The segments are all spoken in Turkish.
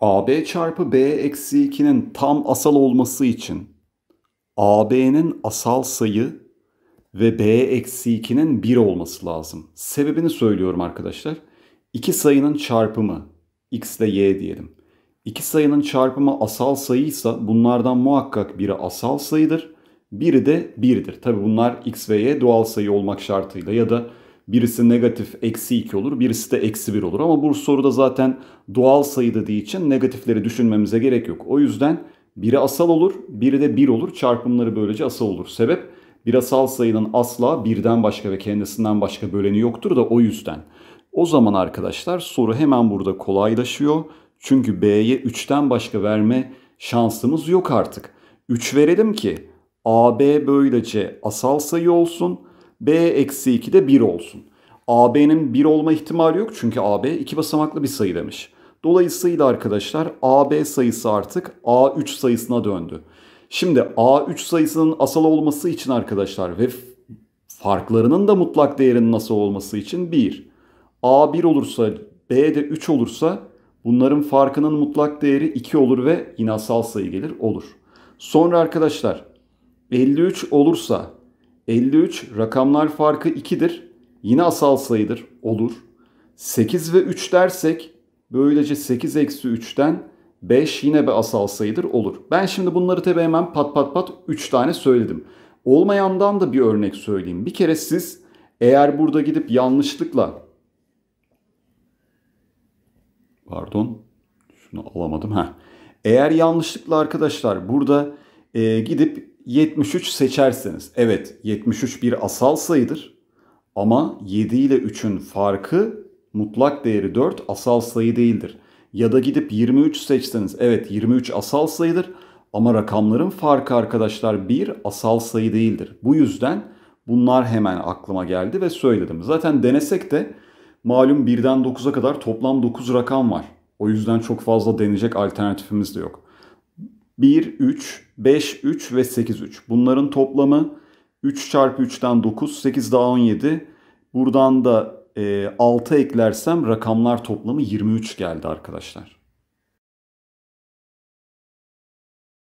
AB çarpı B eksi 2'nin tam asal olması için AB'nin asal sayı ve B eksi 2'nin 1 olması lazım. Sebebini söylüyorum arkadaşlar. İki sayının çarpımı x ile y diyelim. İki sayının çarpımı asal sayıysa bunlardan muhakkak biri asal sayıdır. Biri de 1'dir. Tabi bunlar x ve y doğal sayı olmak şartıyla ya da Birisi negatif eksi 2 olur, birisi de eksi 1 olur. Ama bu soruda zaten doğal sayı dediği için negatifleri düşünmemize gerek yok. O yüzden biri asal olur, biri de 1 olur. Çarpımları böylece asal olur. Sebep bir asal sayının asla birden başka ve kendisinden başka böleni yoktur da o yüzden. O zaman arkadaşlar soru hemen burada kolaylaşıyor. Çünkü B'ye 3'ten başka verme şansımız yok artık. 3 verelim ki AB böylece asal sayı olsun B eksi 2 de 1 olsun. AB'nin 1 olma ihtimali yok çünkü AB iki basamaklı bir sayı demiş. Dolayısıyla arkadaşlar AB sayısı artık A3 sayısına döndü. Şimdi A3 sayısının asal olması için arkadaşlar ve farklarının da mutlak değerinin asal olması için 1. A1 olursa B de 3 olursa bunların farkının mutlak değeri 2 olur ve yine asal sayı gelir olur. Sonra arkadaşlar 53 olursa 53 rakamlar farkı 2'dir. Yine asal sayıdır. Olur. 8 ve 3 dersek böylece 8 eksi 3'ten 5 yine bir asal sayıdır. Olur. Ben şimdi bunları tabi hemen pat pat pat 3 tane söyledim. Olmayandan da bir örnek söyleyeyim. Bir kere siz eğer burada gidip yanlışlıkla pardon şunu alamadım ha. Eğer yanlışlıkla arkadaşlar burada e, gidip 73 seçerseniz evet 73 bir asal sayıdır ama 7 ile 3'ün farkı mutlak değeri 4 asal sayı değildir. Ya da gidip 23 seçseniz evet 23 asal sayıdır ama rakamların farkı arkadaşlar 1 asal sayı değildir. Bu yüzden bunlar hemen aklıma geldi ve söyledim. Zaten denesek de malum 1'den 9'a kadar toplam 9 rakam var. O yüzden çok fazla deneyecek alternatifimiz de yok. 1, 3, 5, 3 ve 8, 3. Bunların toplamı 3 çarpı 3'ten 9, 8 daha 17. Buradan da e, 6 eklersem rakamlar toplamı 23 geldi arkadaşlar.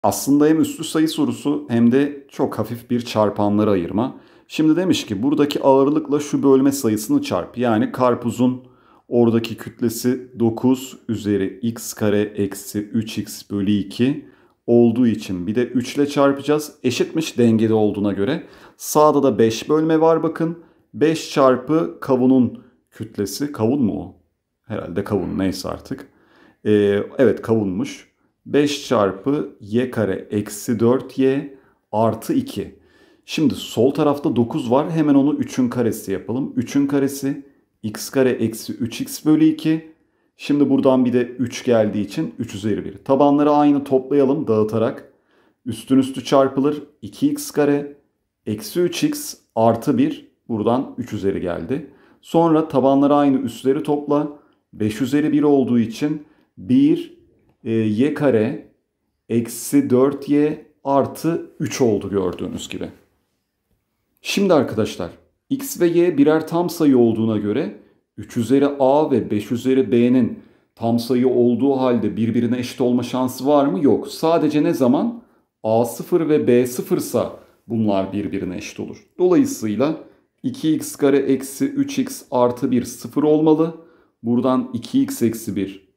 Aslında hem üstü sayı sorusu hem de çok hafif bir çarpanları ayırma. Şimdi demiş ki buradaki ağırlıkla şu bölme sayısını çarp. Yani karpuzun oradaki kütlesi 9 üzeri x kare eksi 3x bölü 2 olduğu için bir de 3 ile çarpacağız. Eşitmiş dengeli olduğuna göre. Sağda da 5 bölme var bakın. 5 çarpı kavunun kütlesi. Kavun mu o? Herhalde kavun hmm. neyse artık. Ee, evet kavunmuş. 5 çarpı y kare eksi 4y artı 2. Şimdi sol tarafta 9 var. Hemen onu 3'ün karesi yapalım. 3'ün karesi x kare eksi 3x bölü 2 Şimdi buradan bir de 3 geldiği için 3 üzeri 1. Tabanları aynı toplayalım dağıtarak. Üstün üstü çarpılır. 2x kare eksi 3x artı 1 buradan 3 üzeri geldi. Sonra tabanları aynı üstleri topla. 5 üzeri 1 olduğu için 1 e, y kare eksi 4y artı 3 oldu gördüğünüz gibi. Şimdi arkadaşlar x ve y birer tam sayı olduğuna göre 3 üzeri a ve 5 üzeri b'nin tam sayı olduğu halde birbirine eşit olma şansı var mı? Yok. Sadece ne zaman a0 ve b0 sa bunlar birbirine eşit olur. Dolayısıyla 2x kare eksi 3x artı 1 sıfır olmalı. Buradan 2x eksi 1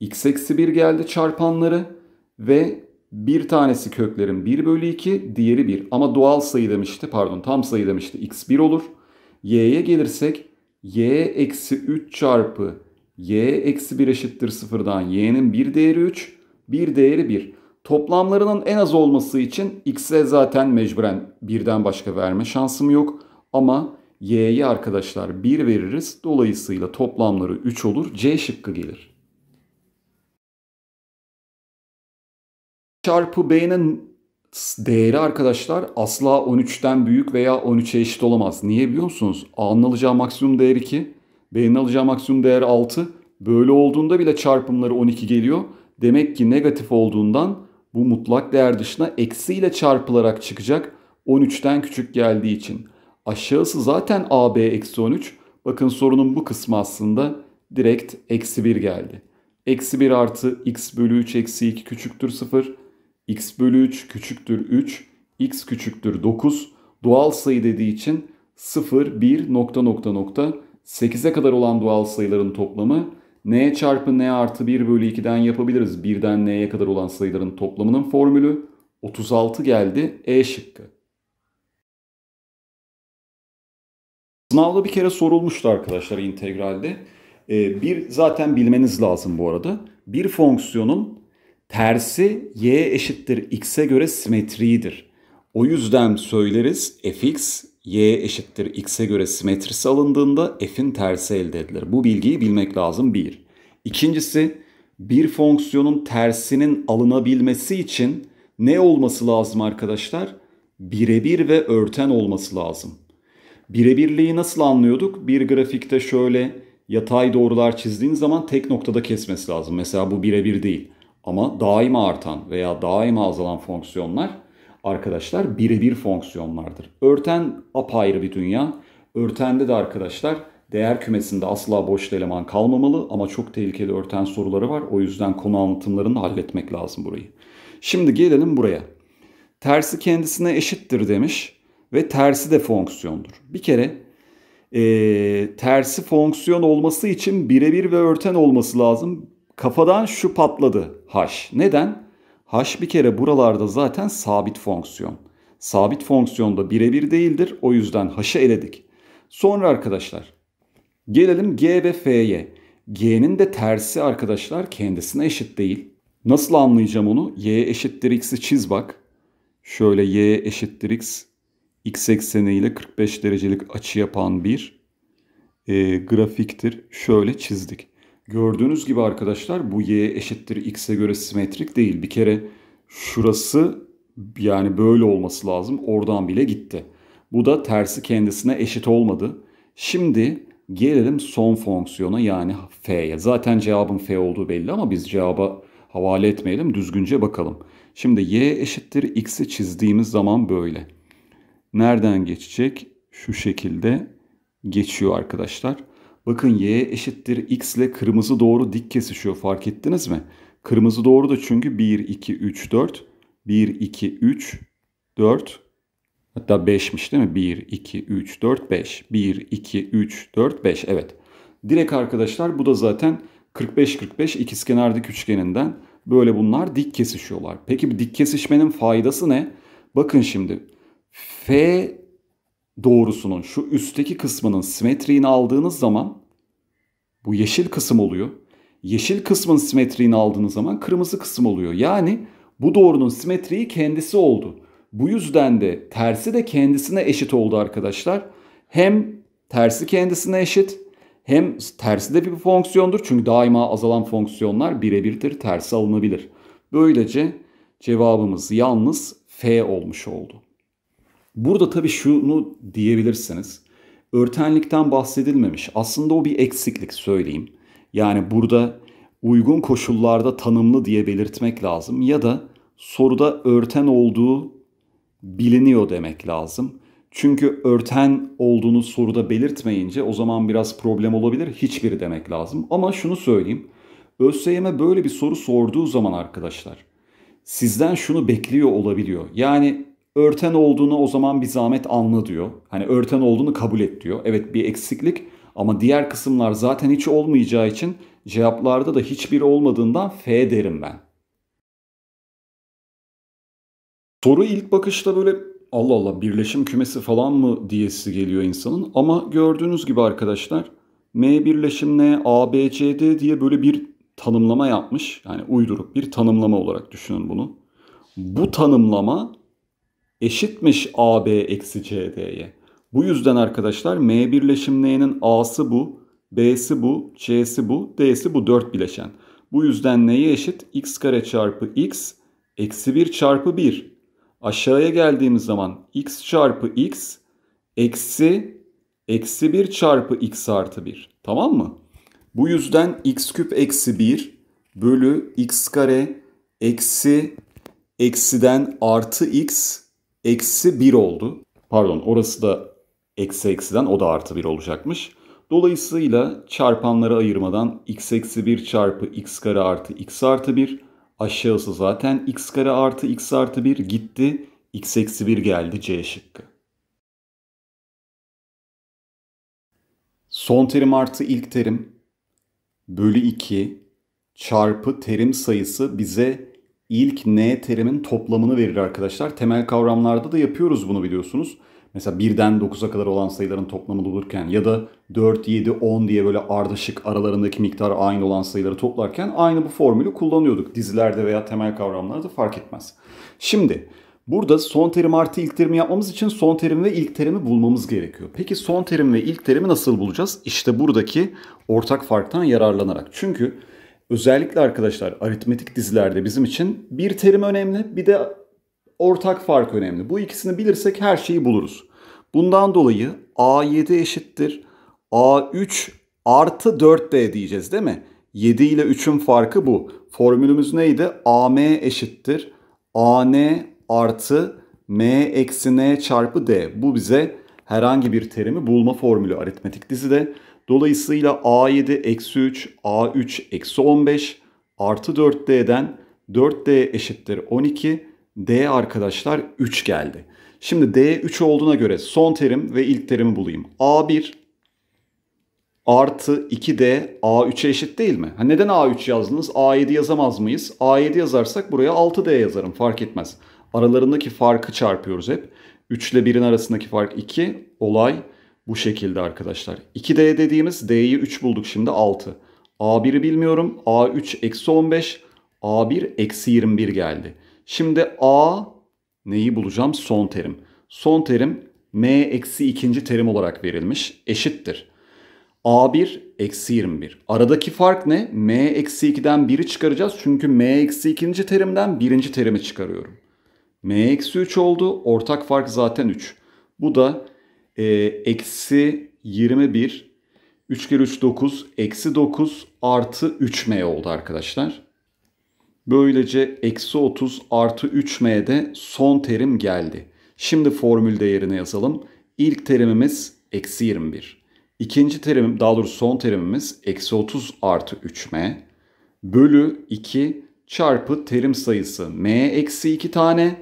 x eksi 1 geldi çarpanları ve bir tanesi köklerin 1 bölü 2 diğeri 1 ama doğal sayı demişti pardon tam sayı demişti x 1 olur. y'ye gelirsek y eksi 3 çarpı y eksi 1 eşittir 0'dan y'nin bir değeri 3, bir değeri 1. Toplamlarının en az olması için x'e zaten mecburen birden başka verme şansım yok. Ama Y'yi arkadaşlar 1 veririz. Dolayısıyla toplamları 3 olur. C şıkkı gelir. Çarpı b'nin değeri arkadaşlar asla 13'ten büyük veya 13'e eşit olamaz. Niye biliyor musunuz? A'nın alacağı maksimum değer 2, B'nin alacağı maksimum değer 6. Böyle olduğunda bile çarpımları 12 geliyor. Demek ki negatif olduğundan bu mutlak değer dışına eksiyle çarpılarak çıkacak 13'ten küçük geldiği için. Aşağısı zaten AB eksi 13. Bakın sorunun bu kısmı aslında direkt eksi 1 geldi. Eksi 1 artı x bölü 3 eksi 2 küçüktür 0 x bölü 3 küçüktür 3, x küçüktür 9. Doğal sayı dediği için 0, 1, nokta nokta nokta 8'e kadar olan doğal sayıların toplamı n çarpı n artı 1 bölü 2'den yapabiliriz. 1'den n'ye kadar olan sayıların toplamının formülü 36 geldi E şıkkı. Sınavda bir kere sorulmuştu arkadaşlar integralde. Ee, bir zaten bilmeniz lazım bu arada. Bir fonksiyonun Tersi y eşittir x'e göre simetridir. O yüzden söyleriz fx y eşittir x'e göre simetrisi alındığında f'in tersi elde edilir. Bu bilgiyi bilmek lazım bir. İkincisi bir fonksiyonun tersinin alınabilmesi için ne olması lazım arkadaşlar? Birebir ve örten olması lazım. Birebirliği nasıl anlıyorduk? Bir grafikte şöyle yatay doğrular çizdiğin zaman tek noktada kesmesi lazım. Mesela bu birebir değil. Ama daima artan veya daima azalan fonksiyonlar arkadaşlar birebir fonksiyonlardır. Örten apayrı bir dünya. Örtende de arkadaşlar değer kümesinde asla boş eleman kalmamalı ama çok tehlikeli örten soruları var. O yüzden konu anlatımlarını halletmek lazım burayı. Şimdi gelelim buraya. Tersi kendisine eşittir demiş ve tersi de fonksiyondur. Bir kere e, tersi fonksiyon olması için birebir ve örten olması lazım kafadan şu patladı h. Neden? h bir kere buralarda zaten sabit fonksiyon. Sabit fonksiyonda birebir değildir. O yüzden h'ı eledik. Sonra arkadaşlar gelelim g ve f'ye. G'nin de tersi arkadaşlar kendisine eşit değil. Nasıl anlayacağım onu? Y eşittir x'i çiz bak. Şöyle y eşittir x. X ekseni ile 45 derecelik açı yapan bir e, grafiktir. Şöyle çizdik. Gördüğünüz gibi arkadaşlar bu y eşittir x'e göre simetrik değil. Bir kere şurası yani böyle olması lazım. Oradan bile gitti. Bu da tersi kendisine eşit olmadı. Şimdi gelelim son fonksiyona yani f'ye. Zaten cevabın f olduğu belli ama biz cevaba havale etmeyelim. Düzgünce bakalım. Şimdi y eşittir x'i çizdiğimiz zaman böyle. Nereden geçecek? Şu şekilde geçiyor arkadaşlar. Bakın y eşittir x ile kırmızı doğru dik kesişiyor fark ettiniz mi? Kırmızı doğru da çünkü 1, 2, 3, 4. 1, 2, 3, 4. Hatta 5'miş değil mi? 1, 2, 3, 4, 5. 1, 2, 3, 4, 5. Evet. Direkt arkadaşlar bu da zaten 45, 45 ikizkenardaki üçgeninden böyle bunlar dik kesişiyorlar. Peki bu dik kesişmenin faydası ne? Bakın şimdi F doğrusunun şu üstteki kısmının simetriğini aldığınız zaman bu yeşil kısım oluyor. Yeşil kısmın simetriğini aldığınız zaman kırmızı kısım oluyor. Yani bu doğrunun simetriği kendisi oldu. Bu yüzden de tersi de kendisine eşit oldu arkadaşlar. Hem tersi kendisine eşit hem tersi de bir fonksiyondur. Çünkü daima azalan fonksiyonlar birebirdir. Tersi alınabilir. Böylece cevabımız yalnız F olmuş oldu. Burada tabii şunu diyebilirsiniz. Örtenlikten bahsedilmemiş. Aslında o bir eksiklik söyleyeyim. Yani burada uygun koşullarda tanımlı diye belirtmek lazım ya da soruda örten olduğu biliniyor demek lazım. Çünkü örten olduğunu soruda belirtmeyince o zaman biraz problem olabilir. Hiçbiri demek lazım. Ama şunu söyleyeyim. ÖSYM böyle bir soru sorduğu zaman arkadaşlar sizden şunu bekliyor olabiliyor. Yani örten olduğunu o zaman bir zahmet anla diyor. Hani örten olduğunu kabul et diyor. Evet bir eksiklik ama diğer kısımlar zaten hiç olmayacağı için cevaplarda da hiçbir olmadığından F derim ben. Soru ilk bakışta böyle Allah Allah birleşim kümesi falan mı diyesi geliyor insanın. Ama gördüğünüz gibi arkadaşlar M birleşim ne, A, B, C, D diye böyle bir tanımlama yapmış. Yani uydurup bir tanımlama olarak düşünün bunu. Bu tanımlama eşitmiş AB eksi CD'ye. Bu yüzden arkadaşlar M birleşimleğinin A'sı bu, B'si bu, C'si bu, D'si bu 4 bileşen. Bu yüzden neye eşit? X kare çarpı X eksi 1 çarpı 1. Aşağıya geldiğimiz zaman X çarpı X eksi eksi 1 çarpı X artı 1. Tamam mı? Bu yüzden X küp eksi 1 bölü X kare eksi eksiden artı X eksi 1 oldu. Pardon orası da eksi eksiden o da artı 1 olacakmış. Dolayısıyla çarpanları ayırmadan x eksi 1 çarpı x kare artı x artı 1 aşağısı zaten x kare artı x artı 1 gitti. x eksi 1 geldi c şıkkı. Son terim artı ilk terim bölü 2 çarpı terim sayısı bize ilk n terimin toplamını verir arkadaşlar. Temel kavramlarda da yapıyoruz bunu biliyorsunuz. Mesela 1'den 9'a kadar olan sayıların toplamı bulurken ya da 4, 7, 10 diye böyle ardışık aralarındaki miktar aynı olan sayıları toplarken aynı bu formülü kullanıyorduk. Dizilerde veya temel kavramlarda fark etmez. Şimdi burada son terim artı ilk terimi yapmamız için son terim ve ilk terimi bulmamız gerekiyor. Peki son terim ve ilk terimi nasıl bulacağız? İşte buradaki ortak farktan yararlanarak. Çünkü Özellikle arkadaşlar aritmetik dizilerde bizim için bir terim önemli bir de ortak fark önemli. Bu ikisini bilirsek her şeyi buluruz. Bundan dolayı A7 eşittir A3 artı 4D diyeceğiz değil mi? 7 ile 3'ün farkı bu. Formülümüz neydi? AM eşittir AN artı M eksi N çarpı D. Bu bize herhangi bir terimi bulma formülü aritmetik dizide. Dolayısıyla A7 eksi 3, A3 eksi 15 artı 4D'den 4D eşittir 12. D arkadaşlar 3 geldi. Şimdi D 3 olduğuna göre son terim ve ilk terimi bulayım. A1 artı 2D A3'e eşit değil mi? Ha neden A3 yazdınız? A7 yazamaz mıyız? A7 yazarsak buraya 6D yazarım fark etmez. Aralarındaki farkı çarpıyoruz hep. 3 ile 1'in arasındaki fark 2. Olay bu şekilde arkadaşlar. 2D dediğimiz D'yi 3 bulduk şimdi 6. A1'i bilmiyorum. A3 eksi 15. A1 eksi 21 geldi. Şimdi A neyi bulacağım? Son terim. Son terim M eksi ikinci terim olarak verilmiş. Eşittir. A1 eksi 21. Aradaki fark ne? M eksi 2'den 1'i çıkaracağız. Çünkü M eksi ikinci terimden birinci terimi çıkarıyorum. M eksi 3 oldu. Ortak fark zaten 3. Bu da e, eksi 21. 3 kere 3 9. Eksi 9 artı 3m oldu arkadaşlar. Böylece eksi 30 artı 3m'de son terim geldi. Şimdi formül değerini yazalım. İlk terimimiz eksi 21. İkinci terim daha doğrusu son terimimiz eksi 30 artı 3m bölü 2 çarpı terim sayısı m eksi 2 tane.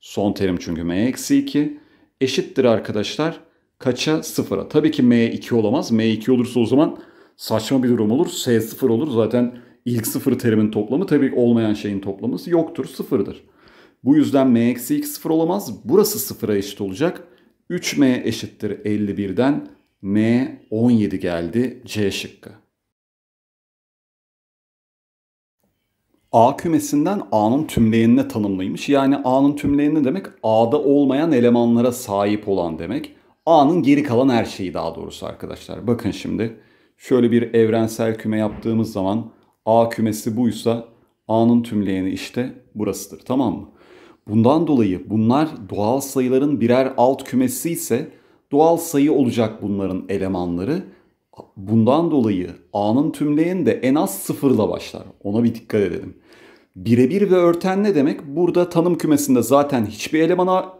Son terim çünkü m eksi 2 eşittir arkadaşlar. Kaça? Sıfıra. Tabii ki M2 olamaz. M2 olursa o zaman saçma bir durum olur. S0 olur. Zaten ilk sıfır terimin toplamı tabii olmayan şeyin toplamı yoktur. Sıfırdır. Bu yüzden M-X sıfır olamaz. Burası sıfıra eşit olacak. 3M eşittir 51'den M 17 geldi C şıkkı. A kümesinden A'nın tümleyenine tanımlaymış Yani A'nın tümleyeni demek A'da olmayan elemanlara sahip olan demek. A'nın geri kalan her şeyi daha doğrusu arkadaşlar. Bakın şimdi şöyle bir evrensel küme yaptığımız zaman A kümesi buysa A'nın tümleyeni işte burasıdır tamam mı? Bundan dolayı bunlar doğal sayıların birer alt kümesi ise doğal sayı olacak bunların elemanları. Bundan dolayı A'nın tümleyeni de en az sıfırla başlar. Ona bir dikkat edelim. Birebir ve örten ne demek? Burada tanım kümesinde zaten hiçbir elemana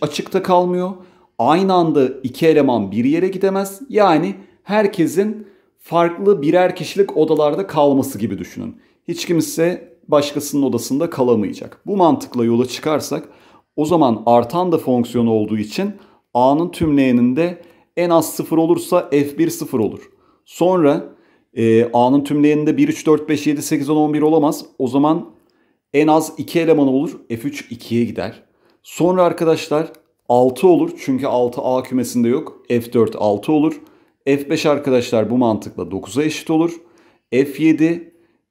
açıkta kalmıyor. Aynı anda iki eleman bir yere gidemez. Yani herkesin farklı birer kişilik odalarda kalması gibi düşünün. Hiç kimse başkasının odasında kalamayacak. Bu mantıkla yola çıkarsak o zaman artan da fonksiyon olduğu için a'nın tümleyeninde en az 0 olursa f1 0 olur. Sonra e, A'nın tümleyeninde 1, 3, 4, 5, 7, 8, 10, 11 olamaz. O zaman en az 2 eleman olur. F3 2'ye gider. Sonra arkadaşlar 6 olur. Çünkü 6 A kümesinde yok. F4 6 olur. F5 arkadaşlar bu mantıkla 9'a eşit olur. F7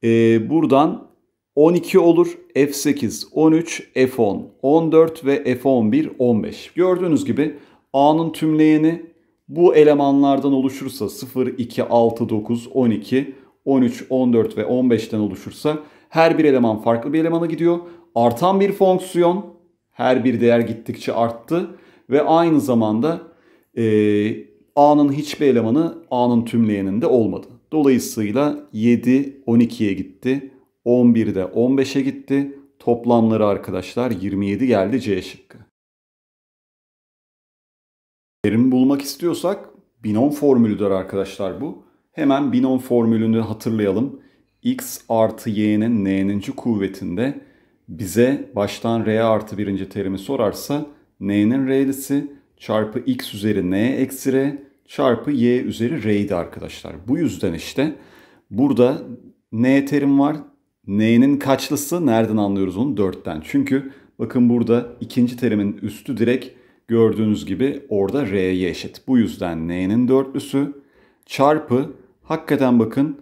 e, buradan 12 olur. F8 13, F10 14 ve F11 15. Gördüğünüz gibi A'nın tümleyeni bu elemanlardan oluşursa 0, 2, 6, 9, 12, 13, 14 ve 15'ten oluşursa her bir eleman farklı bir elemana gidiyor. Artan bir fonksiyon her bir değer gittikçe arttı ve aynı zamanda e, A'nın hiçbir elemanı A'nın tümleyeninde olmadı. Dolayısıyla 7 12'ye gitti. 11 de 15'e gitti. Toplamları arkadaşlar 27 geldi C şıkkı. Verimi bulmak istiyorsak binom formülüdür arkadaşlar bu. Hemen binom formülünü hatırlayalım. x artı y'nin n'ninci kuvvetinde bize baştan r artı birinci terimi sorarsa n'nin r'lisi çarpı x üzeri n eksi r çarpı y üzeri r'ydi arkadaşlar. Bu yüzden işte burada n terim var. n'nin kaçlısı nereden anlıyoruz onu? 4'ten. Çünkü bakın burada ikinci terimin üstü direkt Gördüğünüz gibi orada R'ye eşit. Bu yüzden N'nin dörtlüsü çarpı hakikaten bakın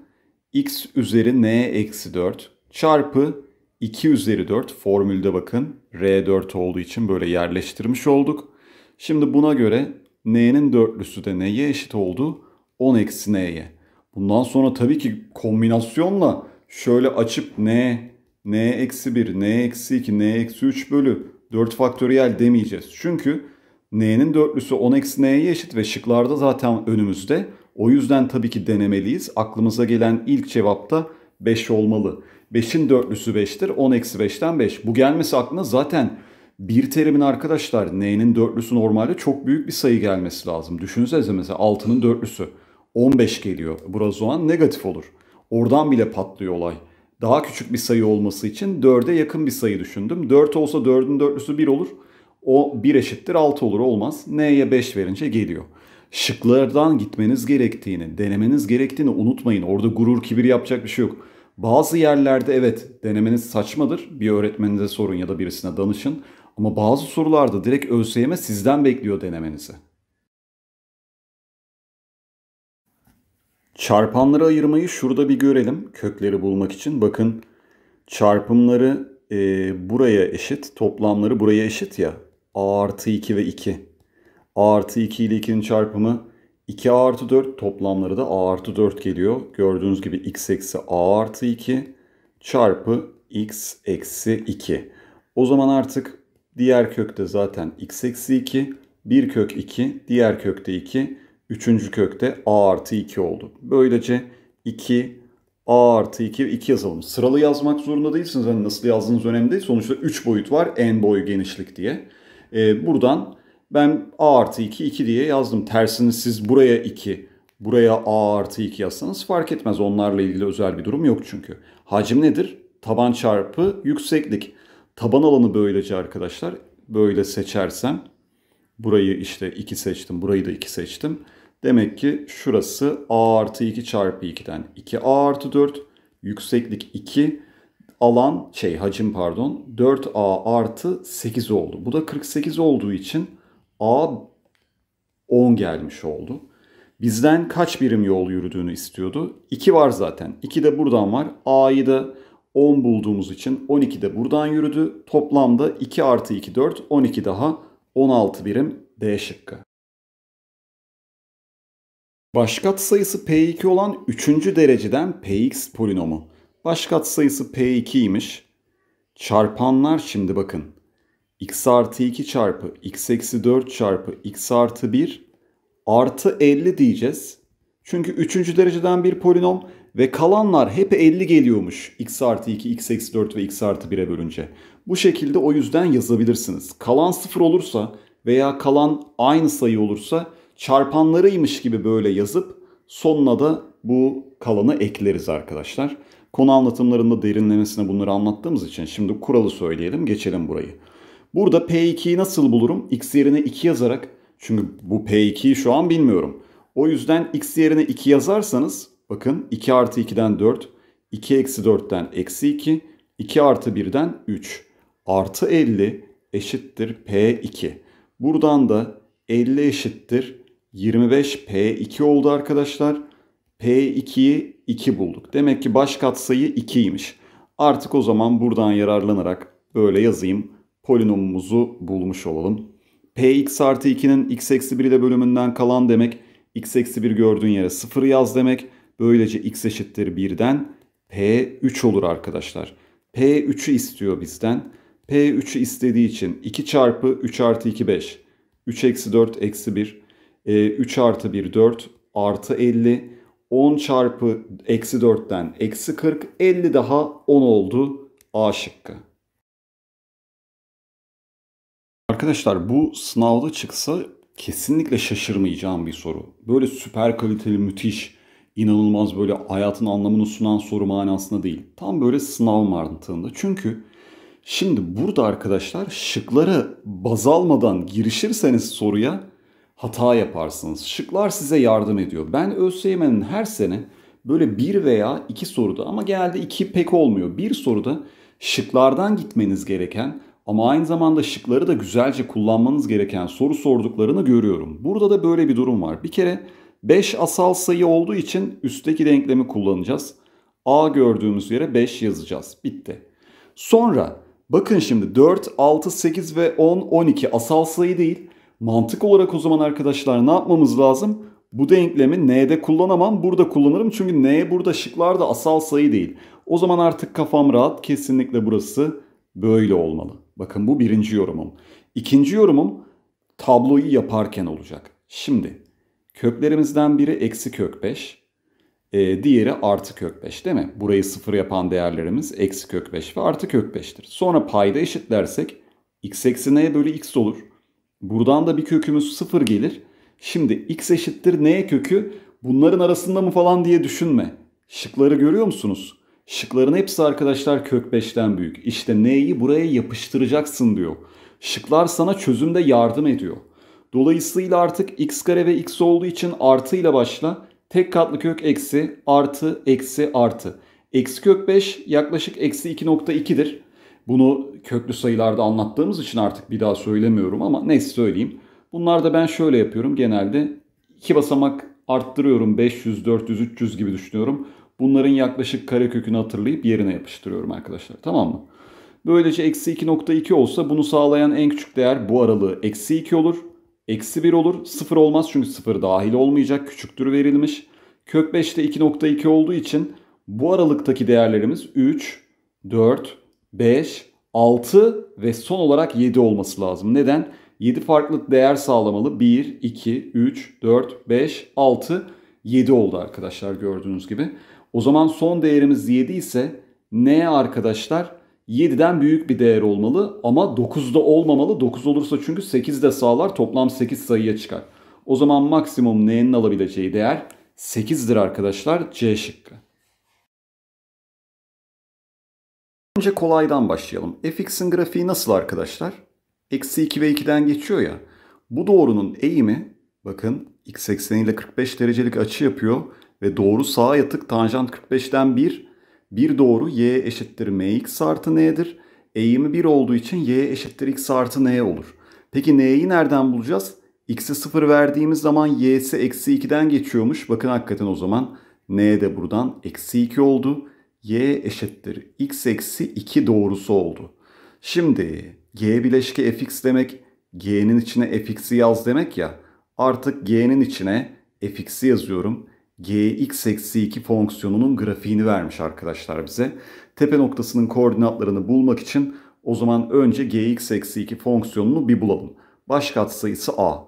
x üzeri n eksi 4 çarpı 2 üzeri 4 formülde bakın R4 olduğu için böyle yerleştirmiş olduk. Şimdi buna göre n'nin dörtlüsü de neye eşit oldu? 10 eksi n'ye. Bundan sonra tabii ki kombinasyonla şöyle açıp n, n eksi 1, n eksi 2, n eksi 3 bölü 4 faktöriyel demeyeceğiz. Çünkü n'nin dörtlüsü 10 eksi n'ye eşit ve şıklarda zaten önümüzde. O yüzden tabii ki denemeliyiz. Aklımıza gelen ilk cevap da 5 olmalı. 5'in dörtlüsü 5'tir. 10 eksi 5'ten 5. Bu gelmesi aklına zaten bir terimin arkadaşlar n'nin dörtlüsü normalde çok büyük bir sayı gelmesi lazım. Düşünsenize mesela 6'nın dörtlüsü. 15 geliyor. Burası o an negatif olur. Oradan bile patlıyor olay. Daha küçük bir sayı olması için 4'e yakın bir sayı düşündüm. 4 olsa 4'ün dörtlüsü 1 olur. O 1 eşittir 6 olur olmaz. N'ye 5 verince geliyor. Şıklardan gitmeniz gerektiğini, denemeniz gerektiğini unutmayın. Orada gurur, kibir yapacak bir şey yok. Bazı yerlerde evet denemeniz saçmadır. Bir öğretmeninize sorun ya da birisine danışın. Ama bazı sorularda direkt ÖSYM sizden bekliyor denemenizi. Çarpanları ayırmayı şurada bir görelim kökleri bulmak için. Bakın çarpımları e, buraya eşit, toplamları buraya eşit ya. A artı 2 ve 2. A artı 2 ile 2'nin çarpımı 2A artı 4 toplamları da A artı 4 geliyor. Gördüğünüz gibi x eksi A artı 2 çarpı x eksi 2. O zaman artık diğer kökte zaten x eksi 2, bir kök 2, diğer kökte 2, üçüncü kökte A artı 2 oldu. Böylece 2 A artı 2 ve 2 yazalım. Sıralı yazmak zorunda değilsiniz. Hani nasıl yazdığınız önemli değil. Sonuçta 3 boyut var. N boy genişlik diye. E, buradan ben a artı 2 2 diye yazdım. Tersini siz buraya 2 buraya a artı 2 yazsanız fark etmez. Onlarla ilgili özel bir durum yok çünkü. Hacim nedir? Taban çarpı yükseklik. Taban alanı böylece arkadaşlar. Böyle seçersem burayı işte 2 seçtim. Burayı da 2 seçtim. Demek ki şurası a artı 2 çarpı 2'den 2a artı 4. Yükseklik 2 alan şey hacim pardon 4A artı 8 oldu. Bu da 48 olduğu için A 10 gelmiş oldu. Bizden kaç birim yol yürüdüğünü istiyordu. 2 var zaten. 2 de buradan var. A'yı da 10 bulduğumuz için 12 de buradan yürüdü. Toplamda 2 artı 2 4 12 daha 16 birim D şıkkı. Başkat sayısı P2 olan 3. dereceden Px polinomu. Baş sayısı P2'ymiş. Çarpanlar şimdi bakın. x artı 2 çarpı x eksi 4 çarpı x artı 1 artı 50 diyeceğiz. Çünkü 3. dereceden bir polinom ve kalanlar hep 50 geliyormuş. x artı 2, x eksi 4 ve x artı 1'e bölünce. Bu şekilde o yüzden yazabilirsiniz. Kalan 0 olursa veya kalan aynı sayı olursa çarpanlarıymış gibi böyle yazıp sonuna da bu kalanı ekleriz arkadaşlar. Konu anlatımlarında derinlemesine bunları anlattığımız için şimdi kuralı söyleyelim geçelim burayı. Burada P2'yi nasıl bulurum? X yerine 2 yazarak. Çünkü bu P2'yi şu an bilmiyorum. O yüzden X yerine 2 yazarsanız bakın 2 artı 2'den 4, 2 eksi 4'ten eksi 2, 2 artı 1'den 3. Artı 50 eşittir P2. Buradan da 50 eşittir 25 P2 oldu arkadaşlar. P2'yi 2 bulduk. Demek ki baş katsayı 2'ymiş. Artık o zaman buradan yararlanarak böyle yazayım. Polinomumuzu bulmuş olalım. Px artı 2'nin x eksi 1 ile bölümünden kalan demek. x eksi 1 gördüğün yere 0 yaz demek. Böylece x eşittir 1'den P3 olur arkadaşlar. P3'ü istiyor bizden. P3'ü istediği için 2 çarpı 3 artı 2 5. 3 eksi 4 eksi 1. 3 e, artı 1 4 artı 50. 10 çarpı eksi 4'ten eksi 40 50 daha 10 oldu A şıkkı. Arkadaşlar bu sınavda çıksa kesinlikle şaşırmayacağım bir soru. Böyle süper kaliteli müthiş inanılmaz böyle hayatın anlamını sunan soru manasında değil. Tam böyle sınav mantığında. Çünkü şimdi burada arkadaşlar şıklara baz almadan girişirseniz soruya hata yaparsınız. Şıklar size yardım ediyor. Ben ÖSYM'nin her sene böyle bir veya iki soruda ama genelde iki pek olmuyor. Bir soruda şıklardan gitmeniz gereken ama aynı zamanda şıkları da güzelce kullanmanız gereken soru sorduklarını görüyorum. Burada da böyle bir durum var. Bir kere 5 asal sayı olduğu için üstteki denklemi kullanacağız. A gördüğümüz yere 5 yazacağız. Bitti. Sonra bakın şimdi 4, 6, 8 ve 10, 12 asal sayı değil. Mantık olarak o zaman arkadaşlar ne yapmamız lazım? Bu denklemi n'de kullanamam burada kullanırım çünkü n burada şıklarda asal sayı değil. O zaman artık kafam rahat kesinlikle burası böyle olmalı. Bakın bu birinci yorumum. İkinci yorumum tabloyu yaparken olacak. Şimdi köklerimizden biri eksi kök 5. E, diğeri artı kök 5 değil mi? Burayı sıfır yapan değerlerimiz eksi kök 5 ve artı kök 5'tir. Sonra payda eşitlersek x eksi n bölü x olur. Buradan da bir kökümüz 0 gelir. Şimdi x eşittir neye kökü? Bunların arasında mı falan diye düşünme. Şıkları görüyor musunuz? Şıkların hepsi arkadaşlar kök 5'ten büyük. İşte n'yi buraya yapıştıracaksın diyor. Şıklar sana çözümde yardım ediyor. Dolayısıyla artık x kare ve x olduğu için artı ile başla. Tek katlı kök eksi artı eksi artı. Eksi kök 5 yaklaşık eksi 2.2'dir. Bunu köklü sayılarda anlattığımız için artık bir daha söylemiyorum ama neyse söyleyeyim. Bunlarda ben şöyle yapıyorum genelde. iki basamak arttırıyorum 500, 400, 300 gibi düşünüyorum. Bunların yaklaşık karekökünü hatırlayıp yerine yapıştırıyorum arkadaşlar. Tamam mı? Böylece eksi 2.2 olsa bunu sağlayan en küçük değer bu aralığı eksi 2 olur. Eksi 1 olur. 0 olmaz çünkü 0 dahil olmayacak. Küçüktür verilmiş. Kök 5'te 2.2 olduğu için bu aralıktaki değerlerimiz 3, 4, 5, 6 ve son olarak 7 olması lazım. Neden? 7 farklı değer sağlamalı. 1, 2, 3, 4, 5, 6, 7 oldu arkadaşlar gördüğünüz gibi. O zaman son değerimiz 7 ise ne arkadaşlar? 7'den büyük bir değer olmalı ama 9'da olmamalı. 9 olursa çünkü 8 de sağlar toplam 8 sayıya çıkar. O zaman maksimum N'nin alabileceği değer 8'dir arkadaşlar C şıkkı. Önce kolaydan başlayalım. fx'in grafiği nasıl arkadaşlar? Eksi 2 ve 2'den geçiyor ya. Bu doğrunun eğimi bakın x ekseniyle 45 derecelik açı yapıyor ve doğru sağa yatık tanjant 45'ten 1. Bir doğru y eşittir mx artı n'dir. Eğimi 1 olduğu için y eşittir x artı n olur. Peki n'yi nereden bulacağız? x'e 0 verdiğimiz zaman y'si eksi 2'den geçiyormuş. Bakın hakikaten o zaman n de buradan eksi 2 oldu y eşittir x eksi 2 doğrusu oldu. Şimdi g bileşke fx demek g'nin içine fx'i yaz demek ya. Artık g'nin içine fx'i yazıyorum. gx eksi 2 fonksiyonunun grafiğini vermiş arkadaşlar bize. Tepe noktasının koordinatlarını bulmak için o zaman önce gx eksi 2 fonksiyonunu bir bulalım. Baş katsayısı a.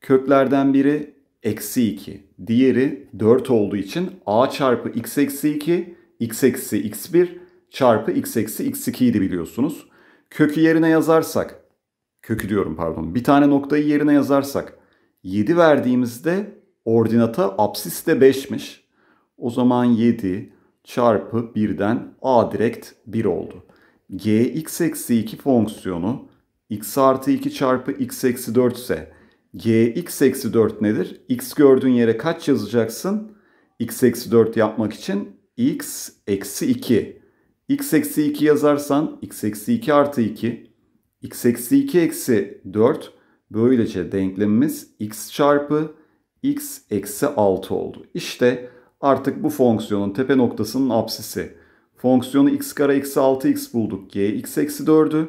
Köklerden biri eksi 2. Diğeri 4 olduğu için a çarpı x eksi 2 x eksi x1 çarpı x eksi x2 idi biliyorsunuz. Kökü yerine yazarsak, kökü diyorum pardon, bir tane noktayı yerine yazarsak 7 verdiğimizde ordinata absis de 5'miş. O zaman 7 çarpı 1'den a direkt 1 oldu. gx eksi 2 fonksiyonu x artı 2 çarpı x eksi 4 ise gx eksi 4 nedir? x gördüğün yere kaç yazacaksın? x eksi 4 yapmak için x eksi 2. x eksi 2 yazarsan x eksi 2 artı 2. x eksi 2 eksi 4. Böylece denklemimiz x çarpı x eksi 6 oldu. İşte artık bu fonksiyonun tepe noktasının apsisi. Fonksiyonu x kare eksi 6x bulduk. g x eksi 4'ü.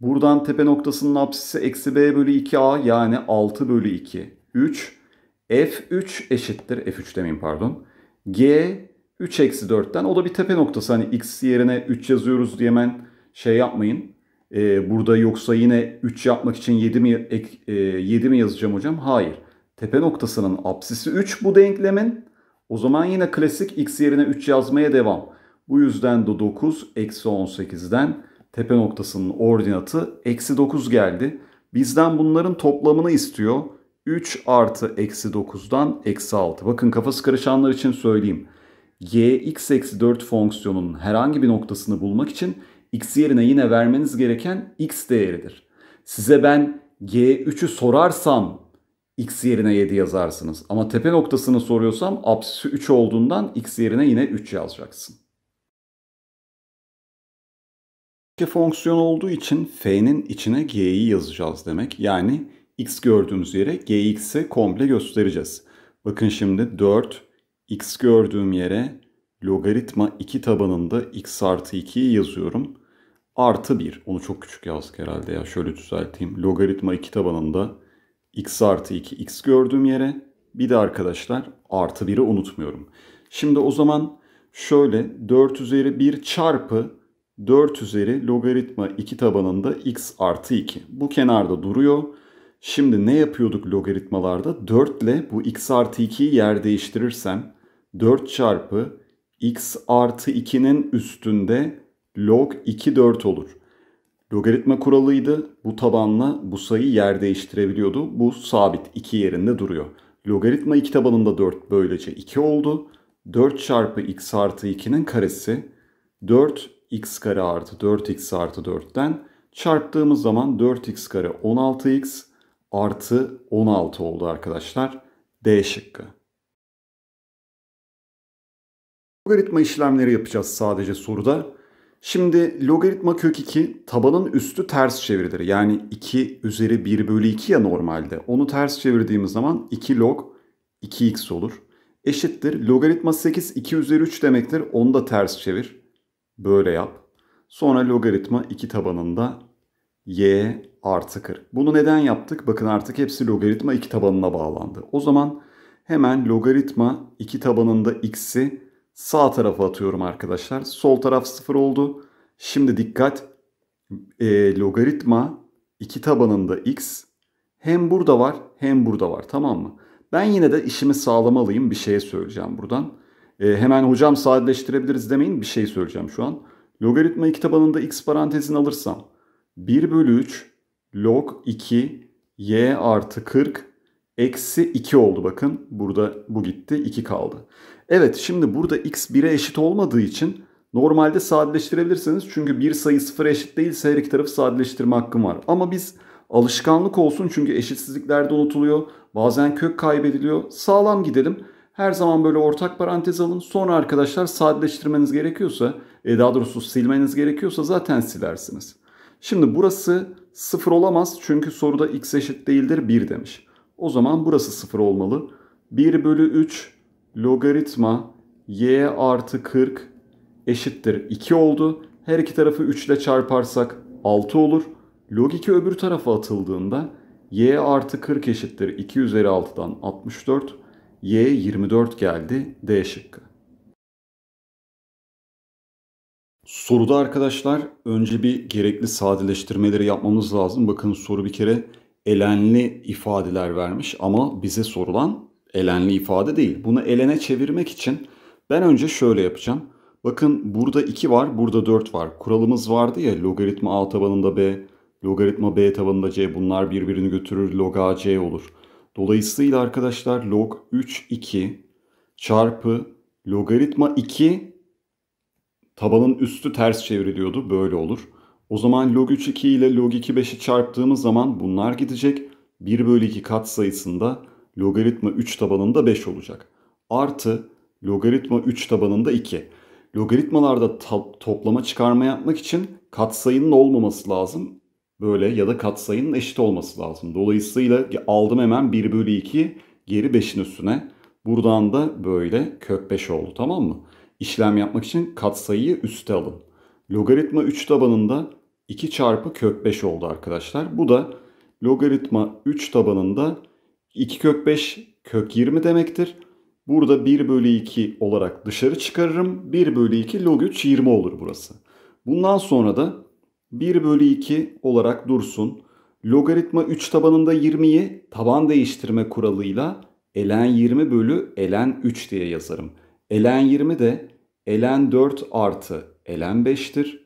Buradan tepe noktasının apsisi eksi b bölü 2a yani 6 bölü 2. 3. f3 eşittir. f3 demeyeyim pardon. g 3 eksi 4'ten o da bir tepe noktası. Hani x yerine 3 yazıyoruz diye hemen şey yapmayın. Ee, burada yoksa yine 3 yapmak için 7 mi, ek, e, 7 mi yazacağım hocam? Hayır. Tepe noktasının apsisi 3 bu denklemin. O zaman yine klasik x yerine 3 yazmaya devam. Bu yüzden de 9 eksi 18'den tepe noktasının ordinatı eksi 9 geldi. Bizden bunların toplamını istiyor. 3 artı eksi 9'dan eksi 6. Bakın kafası karışanlar için söyleyeyim g(x eksi 4 fonksiyonunun herhangi bir noktasını bulmak için x yerine yine vermeniz gereken x değeridir. Size ben g3'ü sorarsam x yerine 7 yazarsınız. Ama tepe noktasını soruyorsam apsisi 3 olduğundan x yerine yine 3 yazacaksın. fonksiyon olduğu için f'nin içine g'yi yazacağız demek. Yani x gördüğümüz yere gx'i komple göstereceğiz. Bakın şimdi 4, x gördüğüm yere logaritma 2 tabanında x artı 2'yi yazıyorum. Artı 1. Onu çok küçük yazdık herhalde ya. Şöyle düzelteyim. Logaritma 2 tabanında x artı 2 x gördüğüm yere bir de arkadaşlar artı 1'i unutmuyorum. Şimdi o zaman şöyle 4 üzeri 1 çarpı 4 üzeri logaritma 2 tabanında x artı 2. Bu kenarda duruyor. Şimdi ne yapıyorduk logaritmalarda? 4 ile bu x artı 2'yi yer değiştirirsem 4 çarpı x artı 2'nin üstünde log 2 4 olur. Logaritma kuralıydı. Bu tabanla bu sayı yer değiştirebiliyordu. Bu sabit 2 yerinde duruyor. Logaritma 2 tabanında 4 böylece 2 oldu. 4 çarpı x artı 2'nin karesi 4 x kare artı 4x artı 4'ten çarptığımız zaman 4x kare 16x artı 16 oldu arkadaşlar. D şıkkı. Logaritma işlemleri yapacağız sadece soruda. Şimdi logaritma kök 2 tabanın üstü ters çevirilir. Yani 2 üzeri 1 bölü 2 ya normalde. Onu ters çevirdiğimiz zaman 2 log 2x olur. Eşittir. Logaritma 8 2 üzeri 3 demektir. Onu da ters çevir. Böyle yap. Sonra logaritma 2 tabanında y artı 40. Bunu neden yaptık? Bakın artık hepsi logaritma 2 tabanına bağlandı. O zaman hemen logaritma 2 tabanında x'i Sağ tarafa atıyorum arkadaşlar. Sol taraf 0 oldu. Şimdi dikkat. E, logaritma 2 tabanında x hem burada var hem burada var tamam mı? Ben yine de işimi sağlamalıyım bir şey söyleyeceğim buradan. E, hemen hocam sadeleştirebiliriz demeyin bir şey söyleyeceğim şu an. Logaritma 2 tabanında x parantezini alırsam 1 bölü 3 log 2 y artı 40 eksi 2 oldu bakın. Burada bu gitti 2 kaldı. Evet şimdi burada x 1'e eşit olmadığı için normalde sadeleştirebilirsiniz. Çünkü bir sayı 0 eşit değilse her iki tarafı sadeleştirme hakkım var. Ama biz alışkanlık olsun çünkü eşitsizliklerde unutuluyor. Bazen kök kaybediliyor. Sağlam gidelim. Her zaman böyle ortak parantez alın. Sonra arkadaşlar sadeleştirmeniz gerekiyorsa, e daha doğrusu silmeniz gerekiyorsa zaten silersiniz. Şimdi burası 0 olamaz çünkü soruda x eşit değildir 1 demiş. O zaman burası 0 olmalı. 1 bölü 3 logaritma y artı 40 eşittir 2 oldu. Her iki tarafı 3 ile çarparsak 6 olur. Log 2 öbür tarafa atıldığında y artı 40 eşittir 2 üzeri 6'dan 64. y 24 geldi D şıkkı. Soruda arkadaşlar önce bir gerekli sadeleştirmeleri yapmamız lazım. Bakın soru bir kere elenli ifadeler vermiş ama bize sorulan elenli ifade değil. Bunu elene çevirmek için ben önce şöyle yapacağım. Bakın burada 2 var, burada 4 var. Kuralımız vardı ya logaritma a tabanında b, logaritma b tabanında c bunlar birbirini götürür log a c olur. Dolayısıyla arkadaşlar log 3 2 çarpı logaritma 2 tabanın üstü ters çevriliyordu böyle olur. O zaman log 3 2 ile log 2 5'i çarptığımız zaman bunlar gidecek. 1 bölü 2 kat sayısında logaritma 3 tabanında 5 olacak. Artı logaritma 3 tabanında 2. Logaritmalarda toplama çıkarma yapmak için katsayının olmaması lazım. Böyle ya da katsayının eşit olması lazım. Dolayısıyla aldım hemen 1 bölü 2 geri 5'in üstüne. Buradan da böyle kök 5 oldu tamam mı? İşlem yapmak için katsayıyı üste alın. Logaritma 3 tabanında 2 çarpı kök 5 oldu arkadaşlar. Bu da logaritma 3 tabanında 2 kök 5 kök 20 demektir. Burada 1 bölü 2 olarak dışarı çıkarırım. 1 bölü 2 log 3 20 olur burası. Bundan sonra da 1 bölü 2 olarak dursun. Logaritma 3 tabanında 20'yi taban değiştirme kuralıyla ln 20 bölü ln 3 diye yazarım. ln 20 de ln 4 artı ln 5'tir.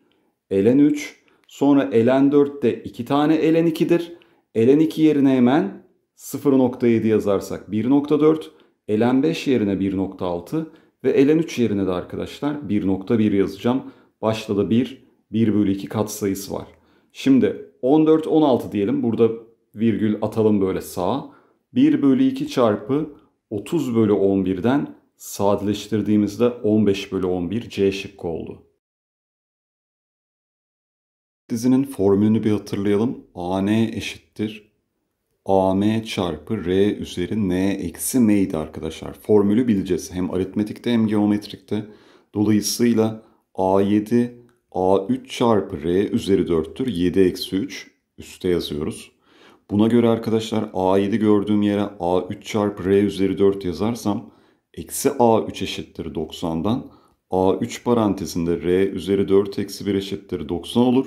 ln 3 sonra ln 4 de 2 tane ln 2'dir. ln 2 yerine hemen 0.7 yazarsak 1.4, elen 5 yerine 1.6 ve elen 3 yerine de arkadaşlar 1.1 yazacağım. Başta da 1, 1 bölü 2 katsayısı var. Şimdi 14, 16 diyelim. Burada virgül atalım böyle sağa. 1 bölü 2 çarpı 30 bölü 11'den sadeleştirdiğimizde 15 bölü 11 C şıkkı oldu. Dizinin formülünü bir hatırlayalım. AN eşittir AM çarpı R üzeri N eksi M'ydi arkadaşlar. Formülü bileceğiz hem aritmetikte hem geometrikte. Dolayısıyla A7 A3 çarpı R üzeri 4'tür. 7 eksi 3 üste yazıyoruz. Buna göre arkadaşlar A7 gördüğüm yere A3 çarpı R üzeri 4 yazarsam eksi A3 eşittir 90'dan. A3 parantezinde R üzeri 4 eksi 1 eşittir 90 olur.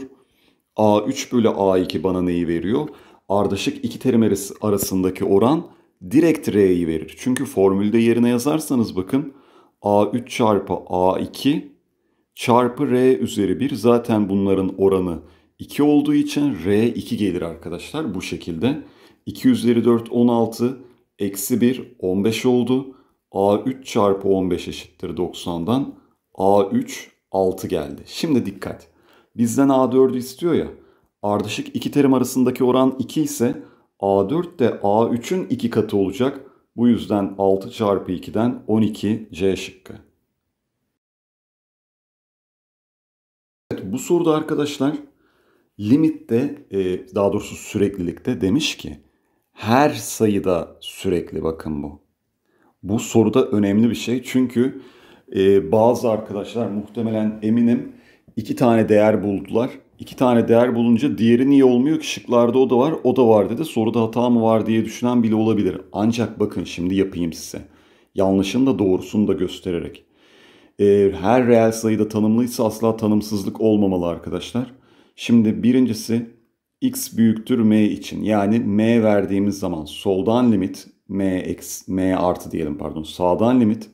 A3 bölü A2 bana neyi veriyor? ardışık iki terim arasındaki oran direkt R'yi verir. Çünkü formülde yerine yazarsanız bakın A3 çarpı A2 çarpı R üzeri 1 zaten bunların oranı 2 olduğu için R 2 gelir arkadaşlar bu şekilde. 2 üzeri 4 16 eksi 1 15 oldu. A3 çarpı 15 eşittir 90'dan. A3 6 geldi. Şimdi dikkat. Bizden A4'ü istiyor ya. Ardışık iki terim arasındaki oran 2 ise A4 de A3'ün 2 katı olacak. Bu yüzden 6 çarpı 2'den 12 C şıkkı. Evet, bu soruda arkadaşlar limitte e, daha doğrusu süreklilikte demiş ki her sayıda sürekli bakın bu. Bu soruda önemli bir şey çünkü e, bazı arkadaşlar muhtemelen eminim iki tane değer buldular İki tane değer bulunca diğeri niye olmuyor ki şıklarda o da var o da var dedi. Soruda hata mı var diye düşünen bile olabilir. Ancak bakın şimdi yapayım size. Yanlışını da doğrusunu da göstererek. Ee, her reel sayıda tanımlıysa asla tanımsızlık olmamalı arkadaşlar. Şimdi birincisi x büyüktür m için. Yani m verdiğimiz zaman soldan limit m, eksi, m artı diyelim pardon sağdan limit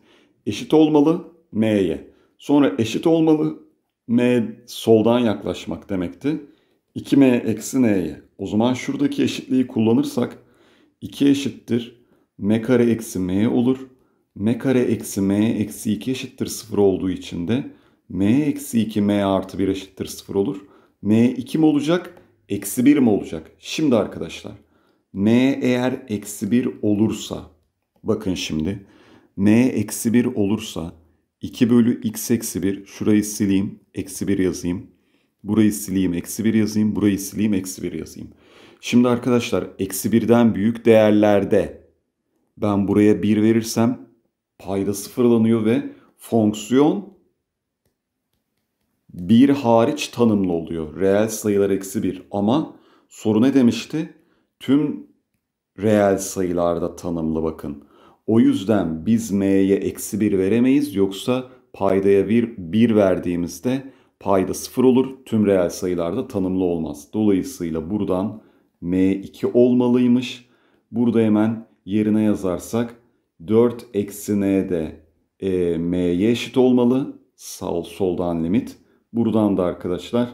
eşit olmalı m'ye. Sonra eşit olmalı M soldan yaklaşmak demekti. 2M eksi N'ye. O zaman şuradaki eşitliği kullanırsak 2 eşittir. M kare eksi M olur. M kare eksi M eksi 2 eşittir 0 olduğu için de M eksi 2 M artı 1 eşittir 0 olur. M 2 mi olacak? Eksi 1 mi olacak? Şimdi arkadaşlar M eğer eksi 1 olursa bakın şimdi M eksi 1 olursa 2 bölü x eksi 1. Şurayı sileyim. Eksi 1 yazayım. Burayı sileyim. Eksi 1 yazayım. Burayı sileyim. Eksi 1 yazayım. Şimdi arkadaşlar eksi 1'den büyük değerlerde ben buraya 1 verirsem payda sıfırlanıyor ve fonksiyon 1 hariç tanımlı oluyor. Reel sayılar eksi 1 ama soru ne demişti? Tüm reel sayılarda tanımlı bakın. O yüzden biz m'ye eksi 1 veremeyiz yoksa paydaya 1, 1 verdiğimizde payda 0 olur. Tüm reel sayılarda tanımlı olmaz. Dolayısıyla buradan m2 olmalıymış. Burada hemen yerine yazarsak 4 eksi n de e, m'ye eşit olmalı. Sağ soldan limit. Buradan da arkadaşlar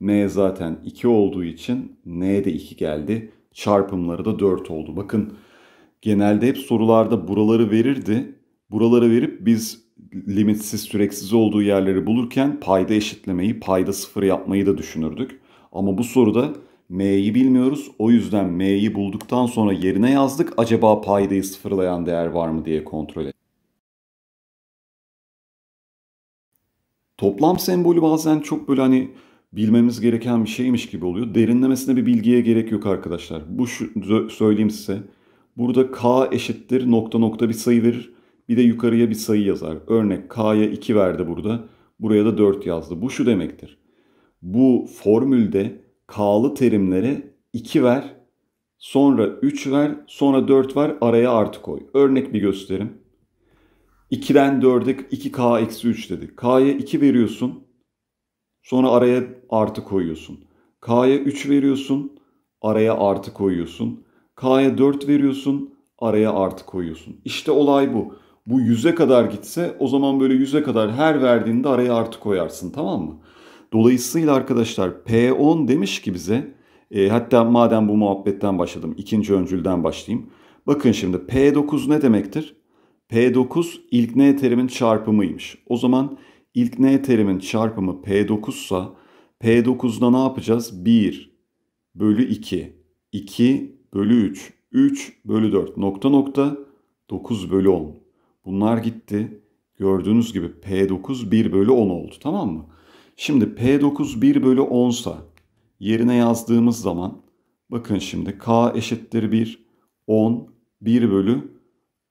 m zaten 2 olduğu için n de 2 geldi. Çarpımları da 4 oldu. Bakın genelde hep sorularda buraları verirdi. Buraları verip biz limitsiz süreksiz olduğu yerleri bulurken payda eşitlemeyi, payda sıfır yapmayı da düşünürdük. Ama bu soruda m'yi bilmiyoruz. O yüzden m'yi bulduktan sonra yerine yazdık. Acaba paydayı sıfırlayan değer var mı diye kontrol et. Toplam sembolü bazen çok böyle hani bilmemiz gereken bir şeymiş gibi oluyor. Derinlemesine bir bilgiye gerek yok arkadaşlar. Bu şu, söyleyeyim size. Burada k eşittir nokta nokta bir sayı verir. Bir de yukarıya bir sayı yazar. Örnek k'ya 2 verdi burada. Buraya da 4 yazdı. Bu şu demektir. Bu formülde k'lı terimlere 2 ver, sonra 3 ver, sonra 4 ver, araya artı koy. Örnek bir gösterim. 2'den 4'e 2k eksi 3 dedik. K'ya 2 veriyorsun. Sonra araya artı koyuyorsun. K'ya 3 veriyorsun. Araya artı koyuyorsun. K'ya 4 veriyorsun. Araya artı koyuyorsun. İşte olay bu. Bu 100'e kadar gitse o zaman böyle 100'e kadar her verdiğinde araya artı koyarsın tamam mı? Dolayısıyla arkadaşlar P10 demiş ki bize e, hatta madem bu muhabbetten başladım ikinci öncülden başlayayım. Bakın şimdi P9 ne demektir? P9 ilk N terimin çarpımıymış. O zaman ilk N terimin çarpımı P9 sa P9'da ne yapacağız? 1 bölü 2. 2 bölü 3, 3 bölü 4 nokta nokta 9 bölü 10. Bunlar gitti. Gördüğünüz gibi P9 1 bölü 10 oldu tamam mı? Şimdi P9 1 bölü 10 sa yerine yazdığımız zaman bakın şimdi K eşittir 1, 10, 1 bölü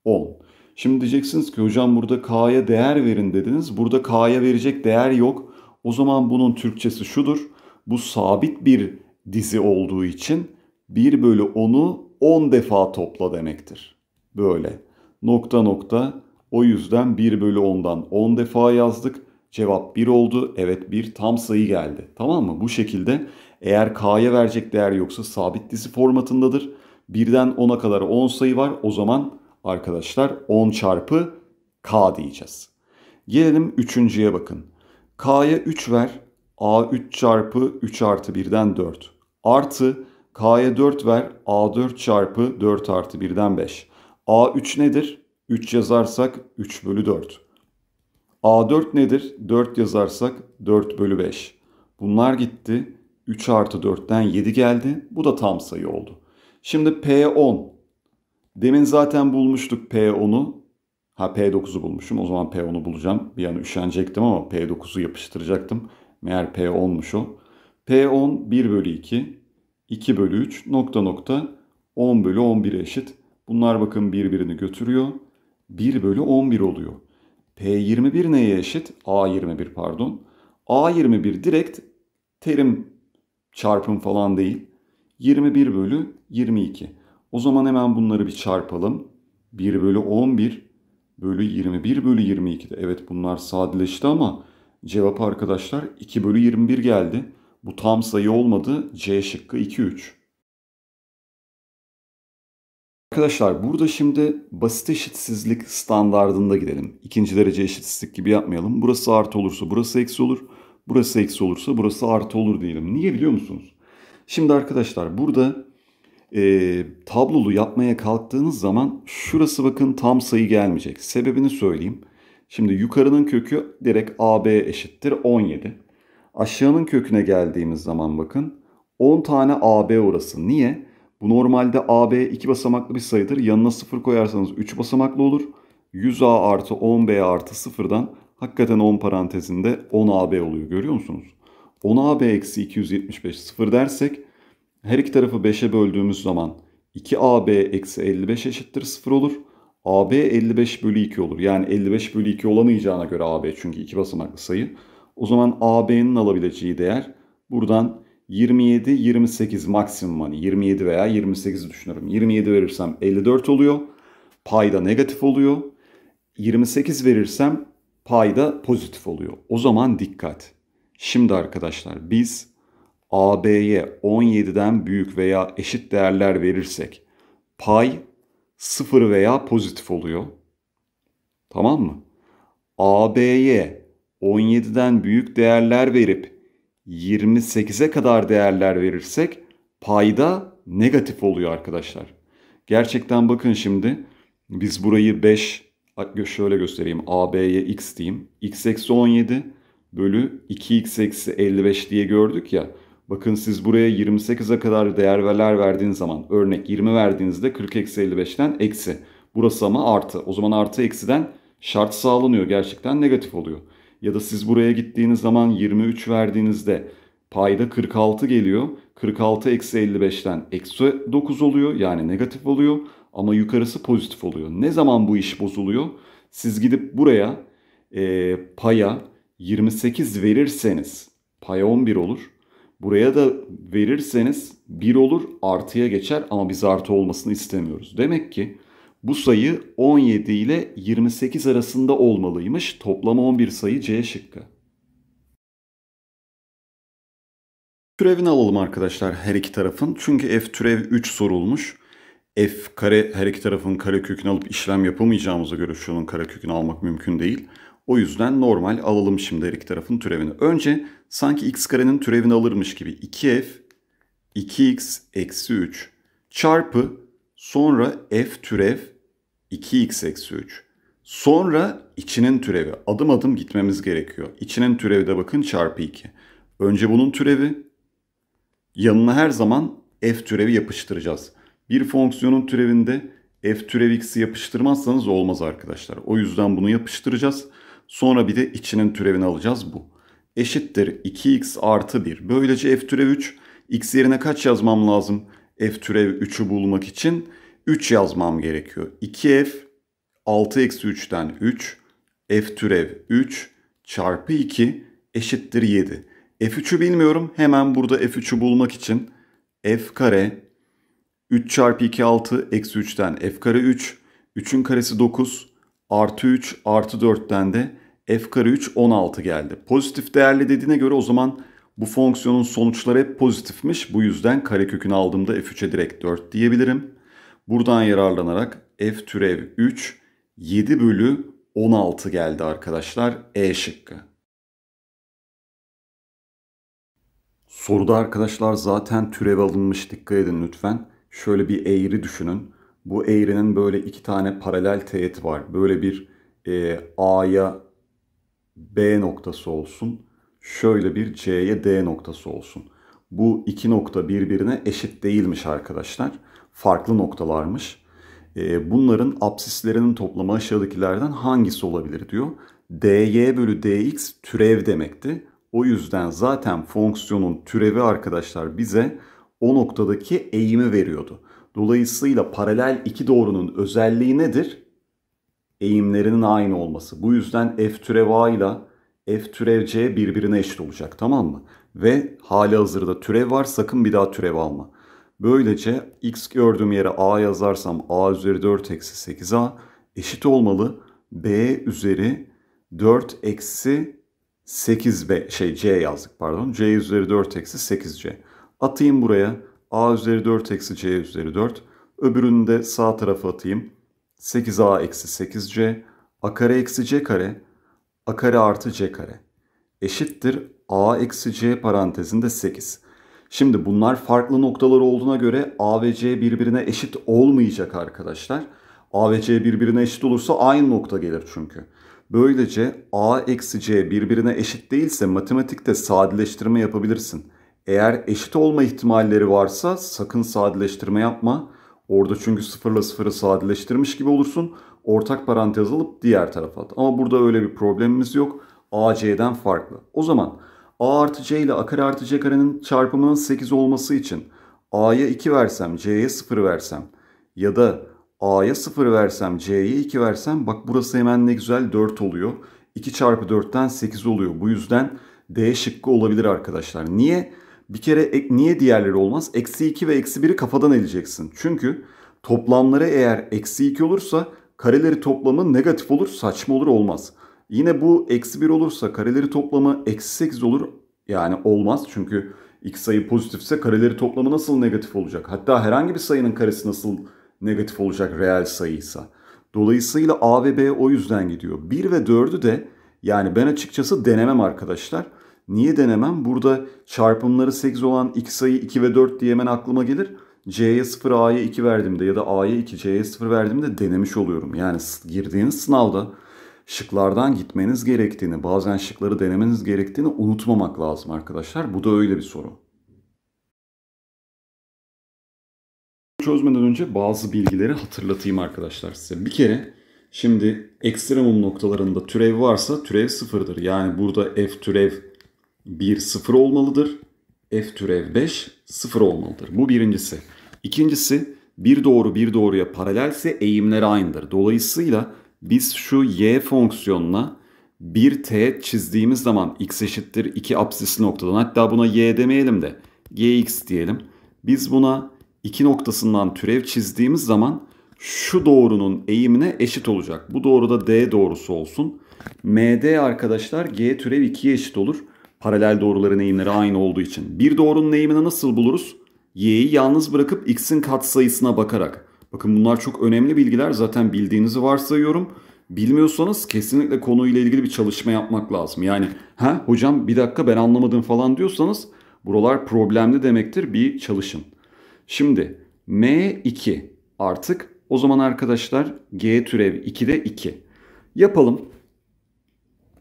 10. Şimdi diyeceksiniz ki hocam burada K'ya değer verin dediniz. Burada K'ya verecek değer yok. O zaman bunun Türkçesi şudur. Bu sabit bir dizi olduğu için 1 bölü 10'u 10 defa topla demektir. Böyle. Nokta nokta. O yüzden 1 bölü 10'dan 10 defa yazdık. Cevap 1 oldu. Evet 1 tam sayı geldi. Tamam mı? Bu şekilde eğer k'ya verecek değer yoksa sabit dizi formatındadır. 1'den 10'a kadar 10 sayı var. O zaman arkadaşlar 10 çarpı k diyeceğiz. Gelelim üçüncüye bakın. K'ya 3 ver. A 3 çarpı 3 artı 1'den 4. Artı K'ya 4 ver. A4 çarpı 4 artı 1'den 5. A3 nedir? 3 yazarsak 3 bölü 4. A4 nedir? 4 yazarsak 4 bölü 5. Bunlar gitti. 3 artı 4'ten 7 geldi. Bu da tam sayı oldu. Şimdi P10. Demin zaten bulmuştuk P10'u. Ha P9'u bulmuşum. O zaman P10'u bulacağım. Bir an üşenecektim ama P9'u yapıştıracaktım. Meğer P10'muş o. P10 1 bölü 2. 2 bölü 3 nokta nokta 10 bölü 11 eşit. Bunlar bakın birbirini götürüyor. 1 bölü 11 oluyor. P21 neye eşit? A21 pardon. A21 direkt terim çarpım falan değil. 21 bölü 22. O zaman hemen bunları bir çarpalım. 1 bölü 11 bölü 21 bölü 22'de. Evet bunlar sadeleşti ama cevap arkadaşlar 2 bölü 21 geldi. Bu tam sayı olmadı. C şıkkı 2 3. Arkadaşlar burada şimdi basit eşitsizlik standardında gidelim. İkinci derece eşitsizlik gibi yapmayalım. Burası artı olursa burası eksi olur. Burası eksi olursa burası artı olur diyelim. Niye biliyor musunuz? Şimdi arkadaşlar burada e, tablolu yapmaya kalktığınız zaman şurası bakın tam sayı gelmeyecek. Sebebini söyleyeyim. Şimdi yukarının kökü direkt AB eşittir 17. Aşağının köküne geldiğimiz zaman bakın 10 tane AB orası. Niye? Bu normalde AB 2 basamaklı bir sayıdır. Yanına 0 koyarsanız 3 basamaklı olur. 100A artı 10B artı 0'dan hakikaten 10 parantezinde 10AB oluyor görüyor musunuz? 10AB eksi 275 0 dersek her iki tarafı 5'e böldüğümüz zaman 2AB eksi 55 eşittir 0 olur. AB 55 bölü 2 olur. Yani 55 bölü 2 olamayacağına göre AB çünkü 2 basamaklı sayı. O zaman AB'nin alabileceği değer buradan 27-28 maksimumani. 27 veya 28'i düşünüyorum. 27 verirsem 54 oluyor. Payda negatif oluyor. 28 verirsem payda pozitif oluyor. O zaman dikkat. Şimdi arkadaşlar biz AB'ye 17'den büyük veya eşit değerler verirsek pay 0 veya pozitif oluyor. Tamam mı? AB'ye 17'den büyük değerler verip 28'e kadar değerler verirsek payda negatif oluyor arkadaşlar. Gerçekten bakın şimdi biz burayı 5 şöyle göstereyim AB'ye x diyeyim. x eksi 17 bölü 2x eksi 55 diye gördük ya. Bakın siz buraya 28'e kadar değerler verdiğiniz zaman örnek 20 verdiğinizde 40 eksi 55'ten eksi. Burası ama artı. O zaman artı eksiden şart sağlanıyor. Gerçekten negatif oluyor ya da siz buraya gittiğiniz zaman 23 verdiğinizde payda 46 geliyor. 46 eksi 55'ten eksi 9 oluyor yani negatif oluyor ama yukarısı pozitif oluyor. Ne zaman bu iş bozuluyor? Siz gidip buraya e, paya 28 verirseniz paya 11 olur. Buraya da verirseniz 1 olur artıya geçer ama biz artı olmasını istemiyoruz. Demek ki bu sayı 17 ile 28 arasında olmalıymış. Toplama 11 sayı C şıkkı. Türevini alalım arkadaşlar her iki tarafın. Çünkü f türev 3 sorulmuş. f kare her iki tarafın kare kökünü alıp işlem yapamayacağımıza göre şunun karekökünü almak mümkün değil. O yüzden normal alalım şimdi her iki tarafın türevini. Önce sanki x karenin türevini alırmış gibi 2f 2x eksi 3 çarpı sonra f türev 2x eksi 3. Sonra içinin türevi. Adım adım gitmemiz gerekiyor. İçinin türevi de bakın çarpı 2. Önce bunun türevi. Yanına her zaman f türevi yapıştıracağız. Bir fonksiyonun türevinde f türev x'i yapıştırmazsanız olmaz arkadaşlar. O yüzden bunu yapıştıracağız. Sonra bir de içinin türevini alacağız bu. Eşittir 2x artı 1. Böylece f türev 3. x yerine kaç yazmam lazım? f türev 3'ü bulmak için 3 yazmam gerekiyor. 2f 6 eksi 3'ten 3 f türev 3 çarpı 2 eşittir 7. f3'ü bilmiyorum. Hemen burada f3'ü bulmak için f kare 3 çarpı 2 6 eksi 3'ten f kare 3 3'ün karesi 9 artı 3 artı 4'ten de f kare 3 16 geldi. Pozitif değerli dediğine göre o zaman bu fonksiyonun sonuçları hep pozitifmiş. Bu yüzden kare kökünü aldığımda f3'e direkt 4 diyebilirim. Buradan yararlanarak f türev 3 7 bölü 16 geldi arkadaşlar E şıkkı. Soruda arkadaşlar zaten türev alınmış dikkat edin lütfen. Şöyle bir eğri düşünün. Bu eğrinin böyle iki tane paralel teğet var. Böyle bir e, A'ya B noktası olsun. Şöyle bir C'ye D noktası olsun. Bu iki nokta birbirine eşit değilmiş arkadaşlar farklı noktalarmış. E, bunların apsislerinin toplamı aşağıdakilerden hangisi olabilir diyor. dy bölü dx türev demekti. O yüzden zaten fonksiyonun türevi arkadaşlar bize o noktadaki eğimi veriyordu. Dolayısıyla paralel iki doğrunun özelliği nedir? Eğimlerinin aynı olması. Bu yüzden f türev a ile f türev c birbirine eşit olacak tamam mı? Ve hali hazırda türev var sakın bir daha türev alma. Böylece x gördüğüm yere a yazarsam a üzeri 4 eksi 8a eşit olmalı. b üzeri 4 eksi 8b şey c yazdık pardon. c üzeri 4 eksi 8c. Atayım buraya a üzeri 4 eksi c üzeri 4. Öbürünü de sağ tarafa atayım. 8a eksi 8c a kare eksi c kare a kare artı c kare eşittir a eksi c parantezinde 8. Şimdi bunlar farklı noktalar olduğuna göre A ve C birbirine eşit olmayacak arkadaşlar. A ve C birbirine eşit olursa aynı nokta gelir çünkü. Böylece A eksi C birbirine eşit değilse matematikte sadeleştirme yapabilirsin. Eğer eşit olma ihtimalleri varsa sakın sadeleştirme yapma. Orada çünkü sıfırla sıfırı sadeleştirmiş gibi olursun. Ortak parantez alıp diğer tarafa at. Ama burada öyle bir problemimiz yok. A C'den farklı. O zaman a artı c ile a kare artı c karenin çarpımının 8 olması için a'ya 2 versem c'ye 0 versem ya da a'ya 0 versem c'ye 2 versem bak burası hemen ne güzel 4 oluyor. 2 çarpı 4'ten 8 oluyor. Bu yüzden D şıkkı olabilir arkadaşlar. Niye? Bir kere niye diğerleri olmaz? Eksi 2 ve eksi 1'i kafadan edeceksin. Çünkü toplamları eğer eksi 2 olursa kareleri toplamı negatif olur saçma olur olmaz. Yine bu eksi 1 olursa kareleri toplamı eksi 8 olur. Yani olmaz çünkü x sayı pozitifse kareleri toplamı nasıl negatif olacak? Hatta herhangi bir sayının karesi nasıl negatif olacak reel sayıysa. Dolayısıyla a ve b o yüzden gidiyor. 1 ve 4'ü de yani ben açıkçası denemem arkadaşlar. Niye denemem? Burada çarpımları 8 olan x sayı 2 ve 4 diye hemen aklıma gelir. C'ye 0, A'ya 2 verdiğimde ya da A'ya 2, C'ye 0 verdiğimde denemiş oluyorum. Yani girdiğiniz sınavda şıklardan gitmeniz gerektiğini, bazen şıkları denemeniz gerektiğini unutmamak lazım arkadaşlar. Bu da öyle bir soru. Çözmeden önce bazı bilgileri hatırlatayım arkadaşlar size. Bir kere şimdi ekstremum noktalarında türev varsa türev sıfırdır. Yani burada f türev 1 sıfır olmalıdır. f türev 5 sıfır olmalıdır. Bu birincisi. İkincisi bir doğru bir doğruya paralelse eğimleri aynıdır. Dolayısıyla biz şu y fonksiyonuna bir teğet çizdiğimiz zaman x eşittir 2 absisli noktadan hatta buna y demeyelim de gx diyelim. Biz buna 2 noktasından türev çizdiğimiz zaman şu doğrunun eğimine eşit olacak. Bu doğru da d doğrusu olsun. md arkadaşlar g türev 2'ye eşit olur. Paralel doğruların eğimleri aynı olduğu için. Bir doğrunun eğimini nasıl buluruz? y'yi yalnız bırakıp x'in katsayısına bakarak. Bakın bunlar çok önemli bilgiler. Zaten bildiğinizi varsayıyorum. Bilmiyorsanız kesinlikle konuyla ilgili bir çalışma yapmak lazım. Yani ha hocam bir dakika ben anlamadım falan diyorsanız buralar problemli demektir. Bir çalışın. Şimdi M2 artık o zaman arkadaşlar G türev 2'de 2. Yapalım.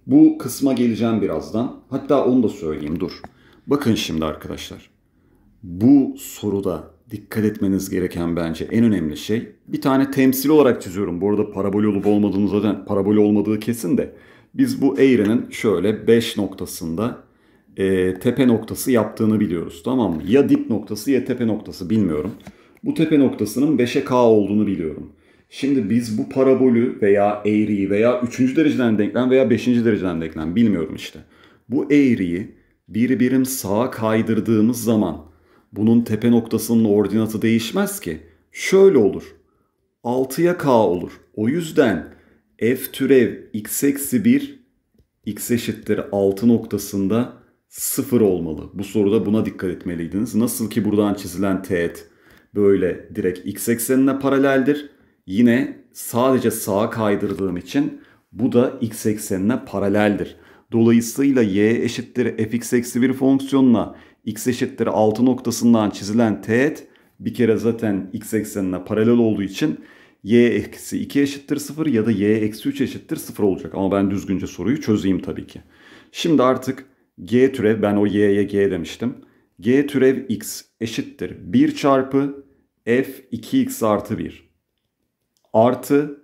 Bu kısma geleceğim birazdan. Hatta onu da söyleyeyim dur. Bakın şimdi arkadaşlar. Bu soruda dikkat etmeniz gereken bence en önemli şey. Bir tane temsil olarak çiziyorum. Bu arada parabol olup olmadığını zaten parabol olmadığı kesin de. Biz bu eğrinin şöyle 5 noktasında e, tepe noktası yaptığını biliyoruz. Tamam mı? Ya dip noktası ya tepe noktası bilmiyorum. Bu tepe noktasının 5'e k olduğunu biliyorum. Şimdi biz bu parabolü veya eğriyi veya 3. dereceden denklem veya 5. dereceden denklem bilmiyorum işte. Bu eğriyi bir birim sağa kaydırdığımız zaman bunun tepe noktasının ordinatı değişmez ki. Şöyle olur. 6'ya k olur. O yüzden f türev x eksi 1 x eşittir 6 noktasında 0 olmalı. Bu soruda buna dikkat etmeliydiniz. Nasıl ki buradan çizilen teğet böyle direkt x eksenine paraleldir. Yine sadece sağa kaydırdığım için bu da x eksenine paraleldir. Dolayısıyla y eşittir fx eksi 1 fonksiyonuna x eşittir 6 noktasından çizilen teğet bir kere zaten x eksenine paralel olduğu için y eksi 2 eşittir 0 ya da y eksi 3 eşittir 0 olacak. Ama ben düzgünce soruyu çözeyim tabii ki. Şimdi artık g türev ben o y'ye g demiştim. g türev x eşittir 1 çarpı f 2x artı 1 artı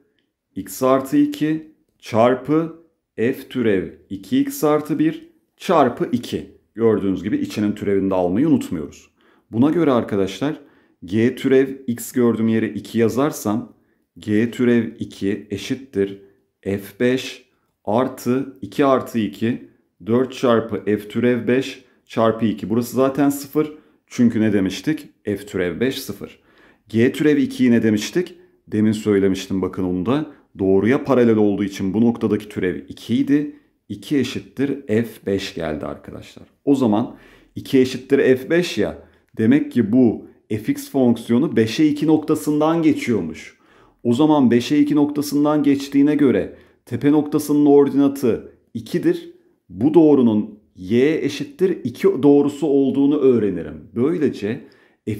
x artı 2 çarpı f türev 2x artı 1 çarpı 2 gördüğünüz gibi içinin türevini de almayı unutmuyoruz. Buna göre arkadaşlar g türev x gördüğüm yere 2 yazarsam g türev 2 eşittir f5 artı 2 artı 2 4 çarpı f türev 5 çarpı 2. Burası zaten 0 çünkü ne demiştik? f türev 5 0. g türev 2'yi ne demiştik? Demin söylemiştim bakın onu da. Doğruya paralel olduğu için bu noktadaki türev 2 idi. 2 eşittir F5 geldi arkadaşlar. O zaman 2 eşittir F5 ya. Demek ki bu fx fonksiyonu 5'e 2 noktasından geçiyormuş. O zaman 5'e 2 noktasından geçtiğine göre tepe noktasının ordinatı 2'dir. Bu doğrunun y eşittir 2 doğrusu olduğunu öğrenirim. Böylece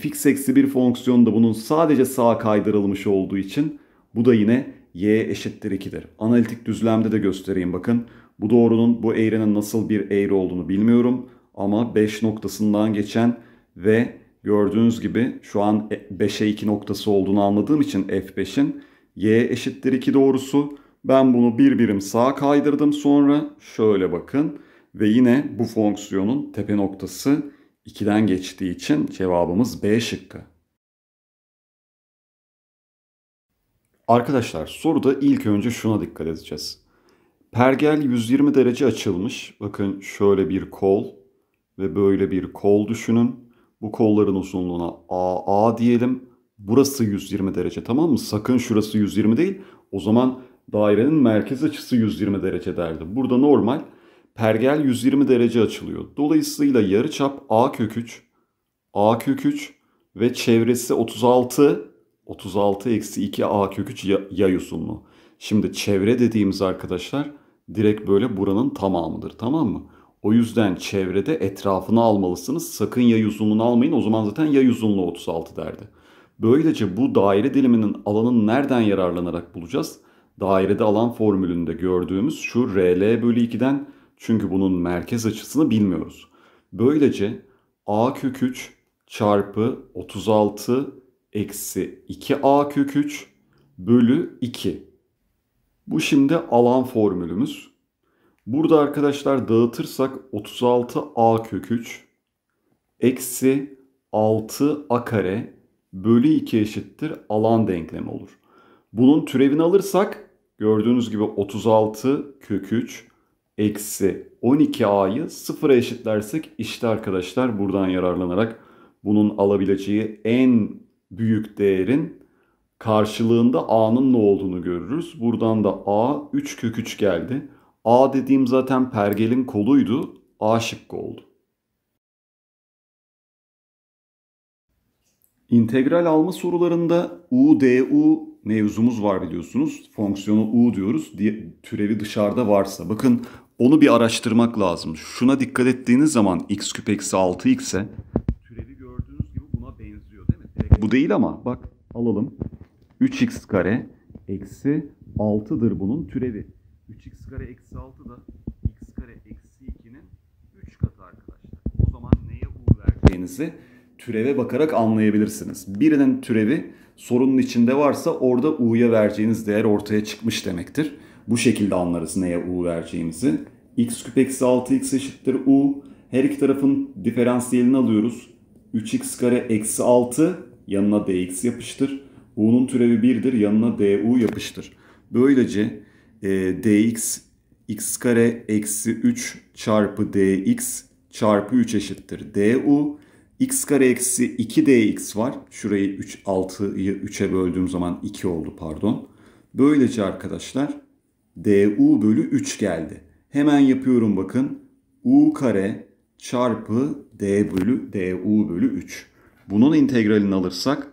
fx eksi bir fonksiyonu da bunun sadece sağa kaydırılmış olduğu için bu da yine y eşittir 2'dir. Analitik düzlemde de göstereyim bakın. Bu doğrunun bu eğrinin nasıl bir eğri olduğunu bilmiyorum ama 5 noktasından geçen ve gördüğünüz gibi şu an 5'e 2 noktası olduğunu anladığım için f5'in y eşittir 2 doğrusu. Ben bunu bir birim sağa kaydırdım sonra şöyle bakın ve yine bu fonksiyonun tepe noktası 2'den geçtiği için cevabımız B şıkkı. Arkadaşlar soruda ilk önce şuna dikkat edeceğiz. Pergel 120 derece açılmış. Bakın şöyle bir kol ve böyle bir kol düşünün. Bu kolların uzunluğuna AA diyelim. Burası 120 derece tamam mı? Sakın şurası 120 değil. O zaman dairenin merkez açısı 120 derece derdi. Burada normal pergel 120 derece açılıyor. Dolayısıyla yarıçap A kök 3, A kök 3 ve çevresi 36, 36 eksi 2 A kök 3 yay uzunluğu. Şimdi çevre dediğimiz arkadaşlar direkt böyle buranın tamamıdır tamam mı? O yüzden çevrede etrafını almalısınız. Sakın yay uzunluğunu almayın. O zaman zaten yay uzunluğu 36 derdi. Böylece bu daire diliminin alanını nereden yararlanarak bulacağız? Dairede alan formülünde gördüğümüz şu RL bölü 2'den çünkü bunun merkez açısını bilmiyoruz. Böylece A kök 3 çarpı 36 eksi 2A kök 3 bölü 2 bu şimdi alan formülümüz. Burada arkadaşlar dağıtırsak 36 a kök 3 eksi 6 a kare bölü 2 eşittir alan denklemi olur. Bunun türevini alırsak gördüğünüz gibi 36 kök 3 eksi 12 a'yı sıfıra eşitlersek işte arkadaşlar buradan yararlanarak bunun alabileceği en büyük değerin karşılığında A'nın ne olduğunu görürüz. Buradan da A 3 kök 3 geldi. A dediğim zaten pergelin koluydu. A şıkkı oldu. İntegral alma sorularında u, d, u mevzumuz var biliyorsunuz. Fonksiyonu u diyoruz. türevi dışarıda varsa. Bakın onu bir araştırmak lazım. Şuna dikkat ettiğiniz zaman x küp eksi 6 x'e türevi gördüğünüz gibi buna benziyor değil mi? Bu değil ama bak alalım. 3x kare eksi 6'dır bunun türevi. 3x kare eksi 6 da x kare eksi 2'nin 3 katı arkadaşlar. O zaman neye u vereceğinizi türeve bakarak anlayabilirsiniz. Birinin türevi sorunun içinde varsa orada u'ya vereceğiniz değer ortaya çıkmış demektir. Bu şekilde anlarız neye u vereceğimizi. x küp eksi 6x eşittir u. Her iki tarafın diferansiyelini alıyoruz. 3x kare eksi 6 yanına dx yapıştır u'nun türevi 1'dir. Yanına du yapıştır. Böylece e, dx x kare eksi 3 çarpı dx çarpı 3 eşittir. du x kare eksi 2 dx var. Şurayı 3 6'yı 3'e böldüğüm zaman 2 oldu pardon. Böylece arkadaşlar du bölü 3 geldi. Hemen yapıyorum bakın. u kare çarpı d bölü du bölü 3. Bunun integralini alırsak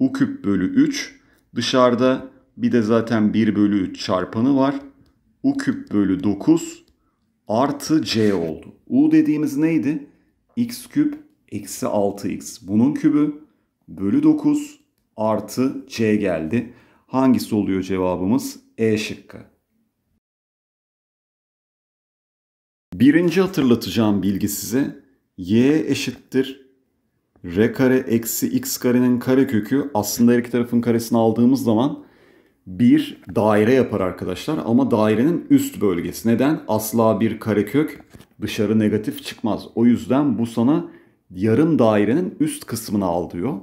u küp bölü 3. Dışarıda bir de zaten 1 bölü 3 çarpanı var. u küp bölü 9 artı c oldu. u dediğimiz neydi? x küp eksi 6x. Bunun kübü bölü 9 artı c geldi. Hangisi oluyor cevabımız? E şıkkı. Birinci hatırlatacağım bilgi size y eşittir r kare eksi x karenin kare kökü aslında her iki tarafın karesini aldığımız zaman bir daire yapar arkadaşlar ama dairenin üst bölgesi. Neden? Asla bir kare kök dışarı negatif çıkmaz. O yüzden bu sana yarım dairenin üst kısmını al diyor.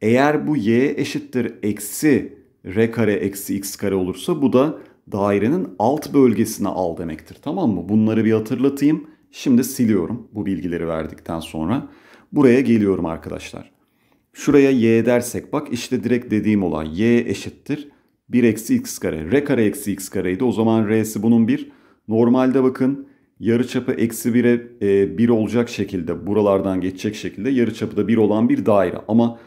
Eğer bu y eşittir eksi r kare eksi x kare olursa bu da dairenin alt bölgesine al demektir. Tamam mı? Bunları bir hatırlatayım. Şimdi siliyorum bu bilgileri verdikten sonra. Buraya geliyorum arkadaşlar. Şuraya y dersek bak işte direkt dediğim olay. y eşittir 1 eksi x kare. r kare eksi x kareydi. O zaman r'si bunun 1. Normalde bakın yarıçapı eksi 1'e 1 e, olacak şekilde buralardan geçecek şekilde yarıçapı da 1 olan bir daire. Ama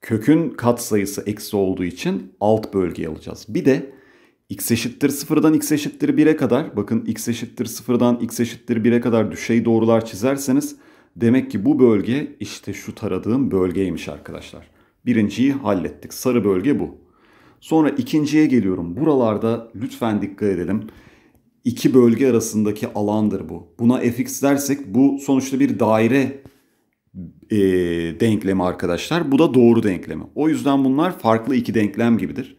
kökün kat sayısı eksi olduğu için alt bölgeyi alacağız. Bir de x eşittir 0'dan x eşittir 1'e kadar bakın x eşittir 0'dan x eşittir 1'e kadar düşey doğrular çizerseniz Demek ki bu bölge işte şu taradığım bölgeymiş arkadaşlar. Birinciyi hallettik. Sarı bölge bu. Sonra ikinciye geliyorum. Buralarda lütfen dikkat edelim. İki bölge arasındaki alandır bu. Buna fx dersek bu sonuçta bir daire e, denklemi arkadaşlar. Bu da doğru denklemi. O yüzden bunlar farklı iki denklem gibidir.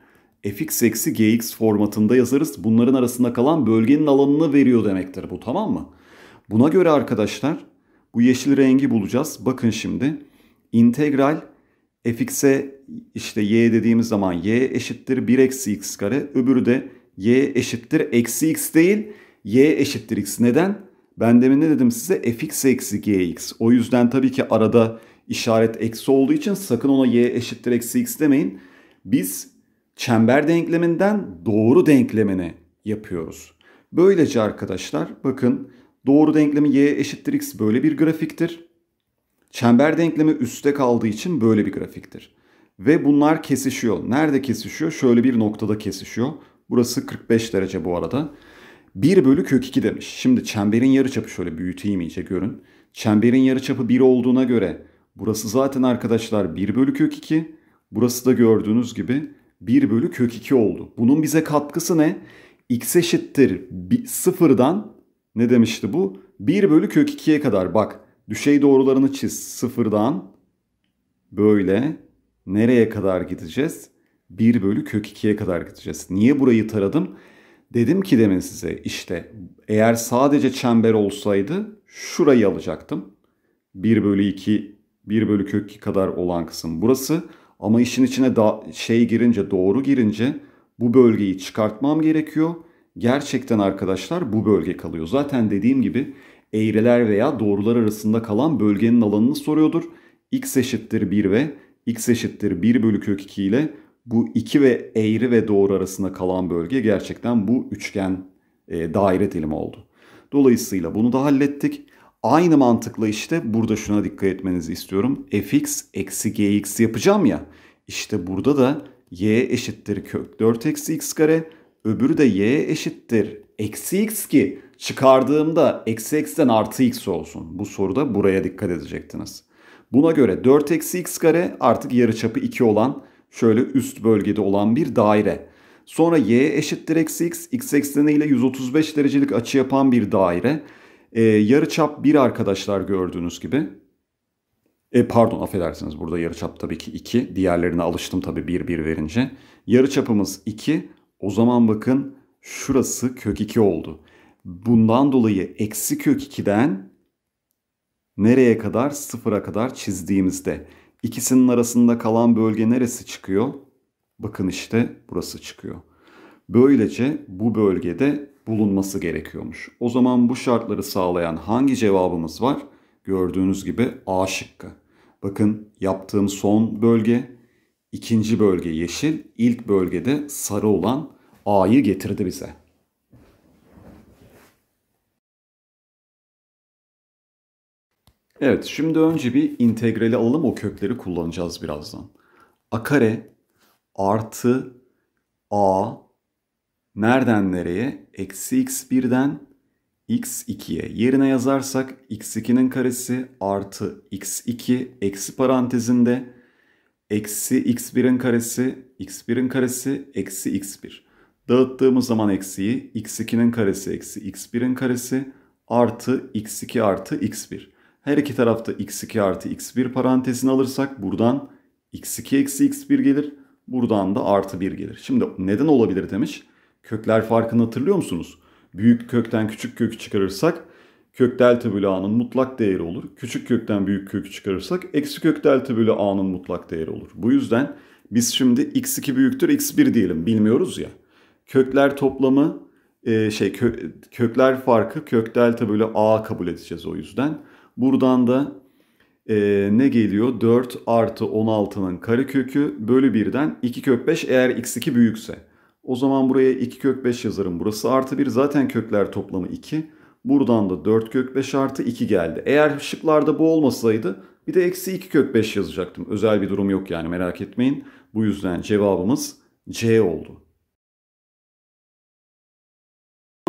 fx eksi gx formatında yazarız. Bunların arasında kalan bölgenin alanını veriyor demektir bu tamam mı? Buna göre arkadaşlar bu yeşil rengi bulacağız. Bakın şimdi integral fx'e işte y dediğimiz zaman y eşittir 1 eksi x kare. Öbürü de y eşittir eksi x değil y eşittir x. Neden? Ben demin ne dedim size fx eksi gx. O yüzden tabii ki arada işaret eksi olduğu için sakın ona y eşittir eksi x demeyin. Biz çember denkleminden doğru denklemini yapıyoruz. Böylece arkadaşlar bakın Doğru denklemi y eşittir x böyle bir grafiktir. Çember denklemi üstte kaldığı için böyle bir grafiktir. Ve bunlar kesişiyor. Nerede kesişiyor? Şöyle bir noktada kesişiyor. Burası 45 derece bu arada. 1 bölü kök 2 demiş. Şimdi çemberin yarıçapı şöyle büyüteyim iyice görün. Çemberin yarıçapı 1 olduğuna göre burası zaten arkadaşlar 1 bölü kök 2. Burası da gördüğünüz gibi 1 bölü kök 2 oldu. Bunun bize katkısı ne? x eşittir 0'dan ne demişti bu? 1 bölü kök 2'ye kadar bak düşey doğrularını çiz sıfırdan böyle nereye kadar gideceğiz? 1 bölü kök 2'ye kadar gideceğiz. Niye burayı taradım? Dedim ki demin size işte eğer sadece çember olsaydı şurayı alacaktım. 1 bölü 2, 1 bölü kök 2 kadar olan kısım burası. Ama işin içine da şey girince, doğru girince bu bölgeyi çıkartmam gerekiyor gerçekten arkadaşlar bu bölge kalıyor. Zaten dediğim gibi eğriler veya doğrular arasında kalan bölgenin alanını soruyordur. x eşittir 1 ve x eşittir 1 bölü kök 2 ile bu 2 ve eğri ve doğru arasında kalan bölge gerçekten bu üçgen e, daire dilimi oldu. Dolayısıyla bunu da hallettik. Aynı mantıkla işte burada şuna dikkat etmenizi istiyorum. fx eksi gx yapacağım ya. İşte burada da y eşittir kök 4 eksi x kare Öbürü de y eşittir. Eksi x ki çıkardığımda eksi x'ten artı x olsun. Bu soruda buraya dikkat edecektiniz. Buna göre 4 eksi x kare artık yarıçapı 2 olan şöyle üst bölgede olan bir daire. Sonra y eşittir eksi x, x ekseniyle 135 derecelik açı yapan bir daire. Ee, yarıçap 1 arkadaşlar gördüğünüz gibi. E, pardon affedersiniz burada yarıçap tabii ki 2. Diğerlerine alıştım tabii 1 1 verince. Yarıçapımız 2. O zaman bakın şurası kök 2 oldu. Bundan dolayı eksi kök 2'den nereye kadar? Sıfıra kadar çizdiğimizde ikisinin arasında kalan bölge neresi çıkıyor? Bakın işte burası çıkıyor. Böylece bu bölgede bulunması gerekiyormuş. O zaman bu şartları sağlayan hangi cevabımız var? Gördüğünüz gibi A şıkkı. Bakın yaptığım son bölge ikinci bölge yeşil, ilk bölgede sarı olan A'yı getirdi bize. Evet, şimdi önce bir integrali alalım. O kökleri kullanacağız birazdan. A kare artı A nereden nereye? Eksi x1'den x2'ye. Yerine yazarsak x2'nin karesi artı x2 eksi parantezinde eksi x1'in karesi, x1'in karesi, eksi x1. Dağıttığımız zaman eksiyi x2'nin karesi eksi x1'in karesi artı x2 artı x1. Her iki tarafta x2 artı x1 parantezini alırsak buradan x2 eksi x1 gelir. Buradan da artı 1 gelir. Şimdi neden olabilir demiş. Kökler farkını hatırlıyor musunuz? Büyük kökten küçük kökü çıkarırsak kök delta bölü a'nın mutlak değeri olur. Küçük kökten büyük kökü çıkarırsak eksi kök delta bölü a'nın mutlak değeri olur. Bu yüzden biz şimdi x2 büyüktür x1 diyelim bilmiyoruz ya. Kökler toplamı e, şey kökler farkı kök delta bölü a kabul edeceğiz o yüzden. Buradan da e, ne geliyor? 4 artı 16'nın karekökü bölü 1'den 2 kök 5 eğer x2 büyükse. O zaman buraya 2 kök 5 yazarım. Burası artı 1 zaten kökler toplamı 2. Buradan da 4 kök 5 artı 2 geldi. Eğer şıklarda bu olmasaydı bir de eksi 2 kök 5 yazacaktım. Özel bir durum yok yani merak etmeyin. Bu yüzden cevabımız C oldu.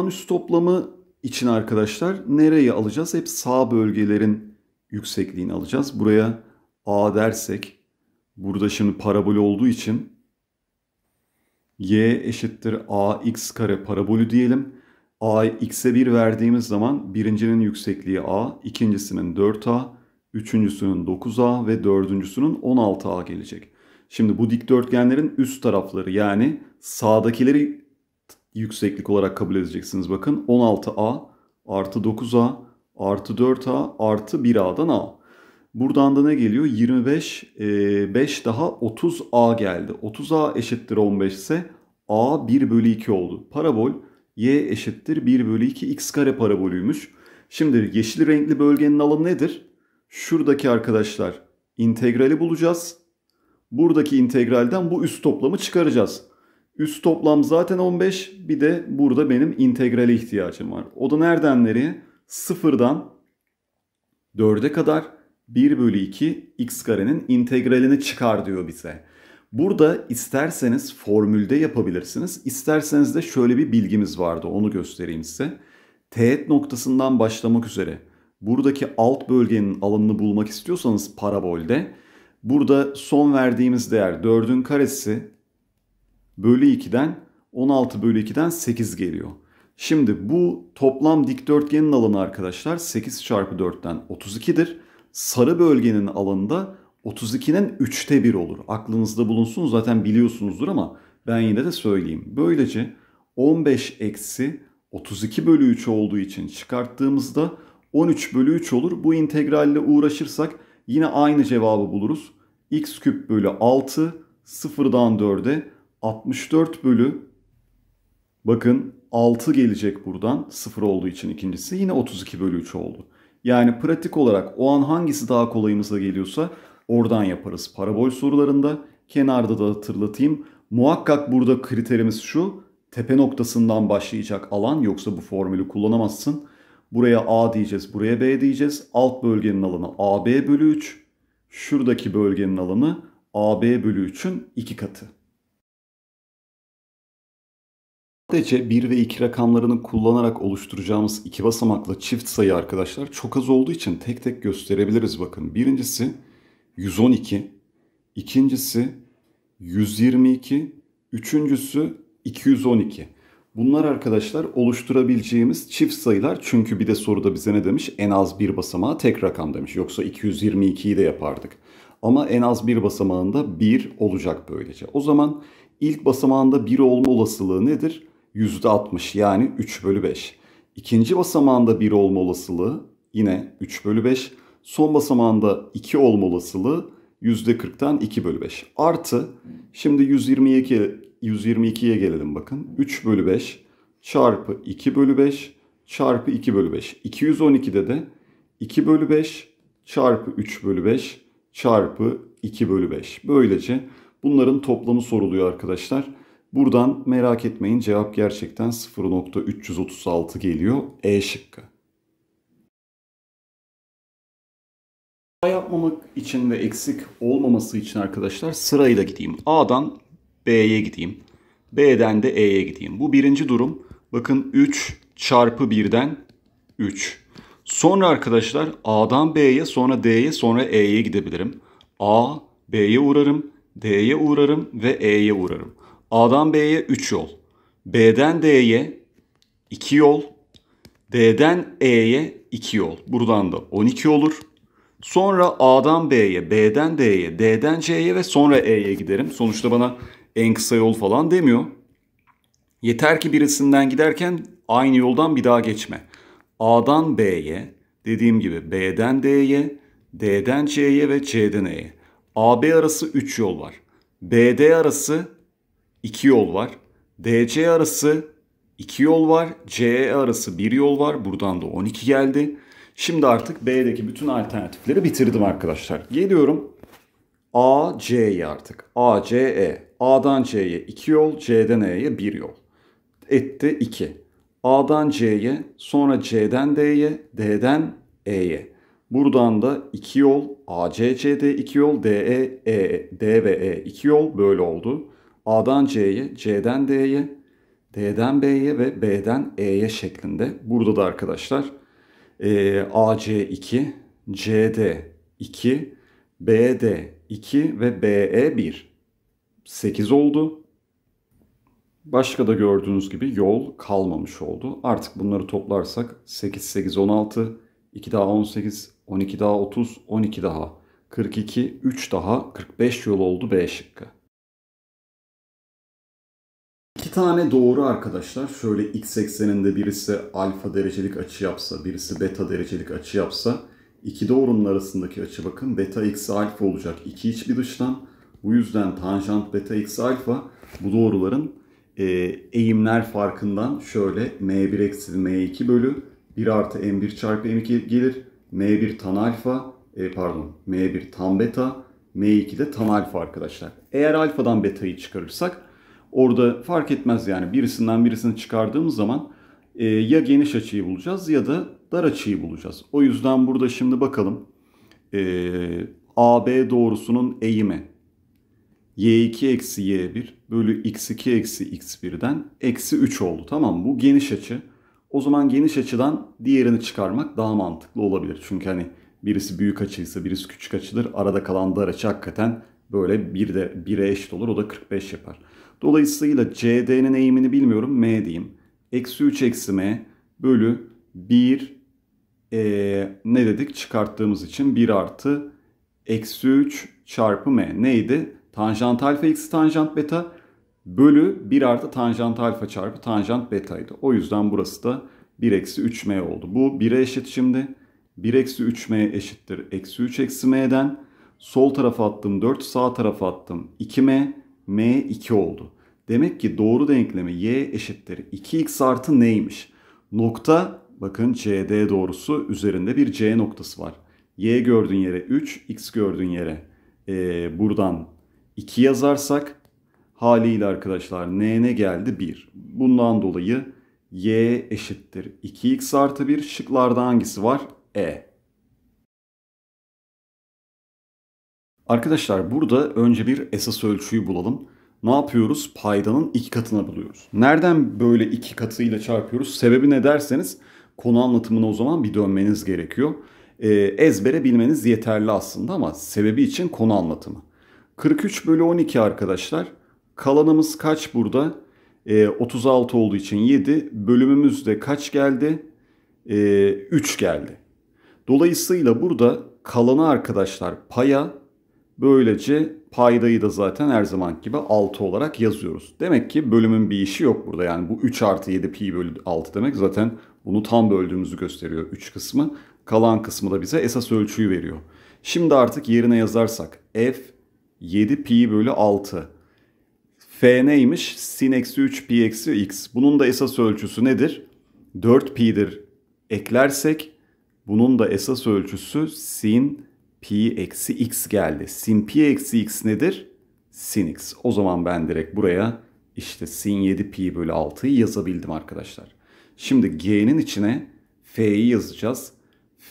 Üst toplamı için arkadaşlar nereyi alacağız? Hep sağ bölgelerin yüksekliğini alacağız. Buraya A dersek burada şimdi parabol olduğu için y eşittir ax kare parabolü diyelim. A, x'e 1 verdiğimiz zaman birincinin yüksekliği A, ikincisinin 4A, üçüncüsünün 9A ve dördüncüsünün 16A gelecek. Şimdi bu dikdörtgenlerin üst tarafları yani sağdakileri yükseklik olarak kabul edeceksiniz. Bakın 16A artı 9A artı 4A artı 1A'dan A. Buradan da ne geliyor? 25, 5 e, daha 30A geldi. 30A eşittir 15 ise A 1 bölü 2 oldu. Parabol y eşittir 1 bölü 2 x kare parabolüymüş. Şimdi yeşil renkli bölgenin alanı nedir? Şuradaki arkadaşlar integrali bulacağız. Buradaki integralden bu üst toplamı çıkaracağız. Üst toplam zaten 15 bir de burada benim integrale ihtiyacım var. O da nereden nereye? Sıfırdan 4'e kadar 1 bölü 2 x karenin integralini çıkar diyor bize. Burada isterseniz formülde yapabilirsiniz. İsterseniz de şöyle bir bilgimiz vardı onu göstereyim size. Teğet noktasından başlamak üzere buradaki alt bölgenin alanını bulmak istiyorsanız parabolde burada son verdiğimiz değer 4'ün karesi bölü 2'den 16 bölü 2'den 8 geliyor. Şimdi bu toplam dikdörtgenin alanı arkadaşlar 8 çarpı 4'ten 32'dir. Sarı bölgenin alanı da 32'nin 3'te 1 olur. Aklınızda bulunsun zaten biliyorsunuzdur ama ben yine de söyleyeyim. Böylece 15 eksi 32 bölü 3 olduğu için çıkarttığımızda 13 bölü 3 olur. Bu integralle uğraşırsak yine aynı cevabı buluruz. x küp bölü 6 sıfırdan 4'e 64 bölü bakın 6 gelecek buradan 0 olduğu için ikincisi yine 32 bölü 3 oldu. Yani pratik olarak o an hangisi daha kolayımıza geliyorsa Oradan yaparız parabol sorularında. Kenarda da hatırlatayım. Muhakkak burada kriterimiz şu. Tepe noktasından başlayacak alan yoksa bu formülü kullanamazsın. Buraya A diyeceğiz, buraya B diyeceğiz. Alt bölgenin alanı AB bölü 3. Şuradaki bölgenin alanı AB bölü 3'ün 2 katı. Sadece 1 ve 2 rakamlarını kullanarak oluşturacağımız iki basamaklı çift sayı arkadaşlar çok az olduğu için tek tek gösterebiliriz bakın. Birincisi 112, ikincisi 122, üçüncüsü 212. Bunlar arkadaşlar oluşturabileceğimiz çift sayılar çünkü bir de soruda bize ne demiş? En az bir basamağa tek rakam demiş. Yoksa 222'yi de yapardık. Ama en az bir basamağında 1 olacak böylece. O zaman ilk basamağında 1 olma olasılığı nedir? %60 yani 3 bölü 5. İkinci basamağında 1 olma olasılığı yine 3 bölü 5. Son basamağında 2 olma olasılığı %40'tan 2 bölü 5. Artı şimdi 122, 122'ye gelelim bakın. 3 bölü 5 çarpı 2 bölü 5 çarpı 2 bölü 5. 212'de de 2 bölü 5 çarpı 3 bölü 5 çarpı 2 bölü 5. Böylece bunların toplamı soruluyor arkadaşlar. Buradan merak etmeyin cevap gerçekten 0.336 geliyor E şıkkı. yapmamak için ve eksik olmaması için arkadaşlar sırayla gideyim. A'dan B'ye gideyim. B'den de E'ye gideyim. Bu birinci durum. Bakın 3 çarpı 1'den 3. Sonra arkadaşlar A'dan B'ye sonra D'ye sonra E'ye gidebilirim. A, B'ye uğrarım, D'ye uğrarım ve E'ye uğrarım. A'dan B'ye 3 yol. B'den D'ye 2 yol. D'den E'ye 2 yol. Buradan da 12 olur. Sonra A'dan B'ye, B'den D'ye, D'den C'ye ve sonra E'ye giderim. Sonuçta bana en kısa yol falan demiyor. Yeter ki birisinden giderken aynı yoldan bir daha geçme. A'dan B'ye, dediğim gibi B'den D'ye, D'den C'ye ve C'den E'ye. AB arası 3 yol var. BD arası 2 yol var. DC arası 2 yol var. CE arası 1 yol var. Buradan da 12 geldi. Şimdi artık B'deki bütün alternatifleri bitirdim arkadaşlar. Geliyorum A, cye artık. A, C, E. A'dan C'ye 2 yol, C'den E'ye 1 yol. Etti 2. A'dan C'ye, sonra C'den D'ye, D'den E'ye. Buradan da 2 yol, a c ACC'de 2 yol, DE, E, D ve E 2 yol böyle oldu. A'dan C'ye, C'den D'ye, D'den B'ye ve B'den E'ye şeklinde. Burada da arkadaşlar ee, e, AC2, CD2, BD2 ve BE1. 8 oldu. Başka da gördüğünüz gibi yol kalmamış oldu. Artık bunları toplarsak 8, 8, 16, 2 daha 18, 12 daha 30, 12 daha 42, 3 daha 45 yol oldu B şıkkı tane doğru arkadaşlar. Şöyle x ekseninde birisi alfa derecelik açı yapsa, birisi beta derecelik açı yapsa iki doğrunun arasındaki açı bakın beta x alfa olacak. İki iç bir dıştan. Bu yüzden tanjant beta x alfa bu doğruların e, eğimler farkından şöyle m1 eksi m2 bölü 1 artı m1 çarpı m2 gelir. m1 tan alfa e, pardon m1 tan beta m2 de tan alfa arkadaşlar. Eğer alfadan betayı çıkarırsak Orada fark etmez yani birisinden birisini çıkardığımız zaman e, ya geniş açıyı bulacağız ya da dar açıyı bulacağız. O yüzden burada şimdi bakalım e, AB doğrusunun eğimi y2 eksi y1 bölü x2 eksi x1'den eksi 3 oldu. Tamam bu geniş açı. O zaman geniş açıdan diğerini çıkarmak daha mantıklı olabilir. Çünkü hani birisi büyük açıysa birisi küçük açıdır. Arada kalan dar açı hakikaten böyle bir de 1'e eşit olur. O da 45 yapar. Dolayısıyla CD'nin eğimini bilmiyorum. M diyeyim. Eksi 3 eksi M bölü 1 ee, ne dedik? Çıkarttığımız için 1 artı eksi 3 çarpı M. Neydi? Tanjant alfa eksi tanjant beta bölü 1 artı tanjant alfa çarpı tanjant betaydı. O yüzden burası da 1 eksi 3m oldu. Bu 1'e eşit şimdi. 1 eksi 3m eşittir. Eksi 3 eksi m'den. Sol tarafa attım 4, sağ tarafa attım 2m m 2 oldu. Demek ki doğru denklemi y eşittir 2x artı neymiş? Nokta bakın CD doğrusu üzerinde bir C noktası var. Y gördüğün yere 3, X gördüğün yere e, buradan 2 yazarsak haliyle arkadaşlar n ne geldi? 1. Bundan dolayı y eşittir 2x artı 1 şıklarda hangisi var? E. Arkadaşlar burada önce bir esas ölçüyü bulalım. Ne yapıyoruz? Paydanın iki katına buluyoruz. Nereden böyle iki katıyla çarpıyoruz? Sebebi ne derseniz konu anlatımına o zaman bir dönmeniz gerekiyor. Ee, ezbere bilmeniz yeterli aslında ama sebebi için konu anlatımı. 43 bölü 12 arkadaşlar. Kalanımız kaç burada? Ee, 36 olduğu için 7. bölümümüzde kaç geldi? Ee, 3 geldi. Dolayısıyla burada kalanı arkadaşlar paya Böylece paydayı da zaten her zaman gibi 6 olarak yazıyoruz. Demek ki bölümün bir işi yok burada. Yani bu 3 artı 7 pi bölü 6 demek zaten bunu tam böldüğümüzü gösteriyor 3 kısmı. Kalan kısmı da bize esas ölçüyü veriyor. Şimdi artık yerine yazarsak f 7 pi bölü 6. f neymiş? sin eksi 3 pi eksi x. Bunun da esas ölçüsü nedir? 4 pi'dir. Eklersek bunun da esas ölçüsü sin pi eksi x geldi. Sin pi eksi x nedir? Sin x. O zaman ben direkt buraya işte sin 7 pi bölü 6'yı yazabildim arkadaşlar. Şimdi g'nin içine f'yi yazacağız.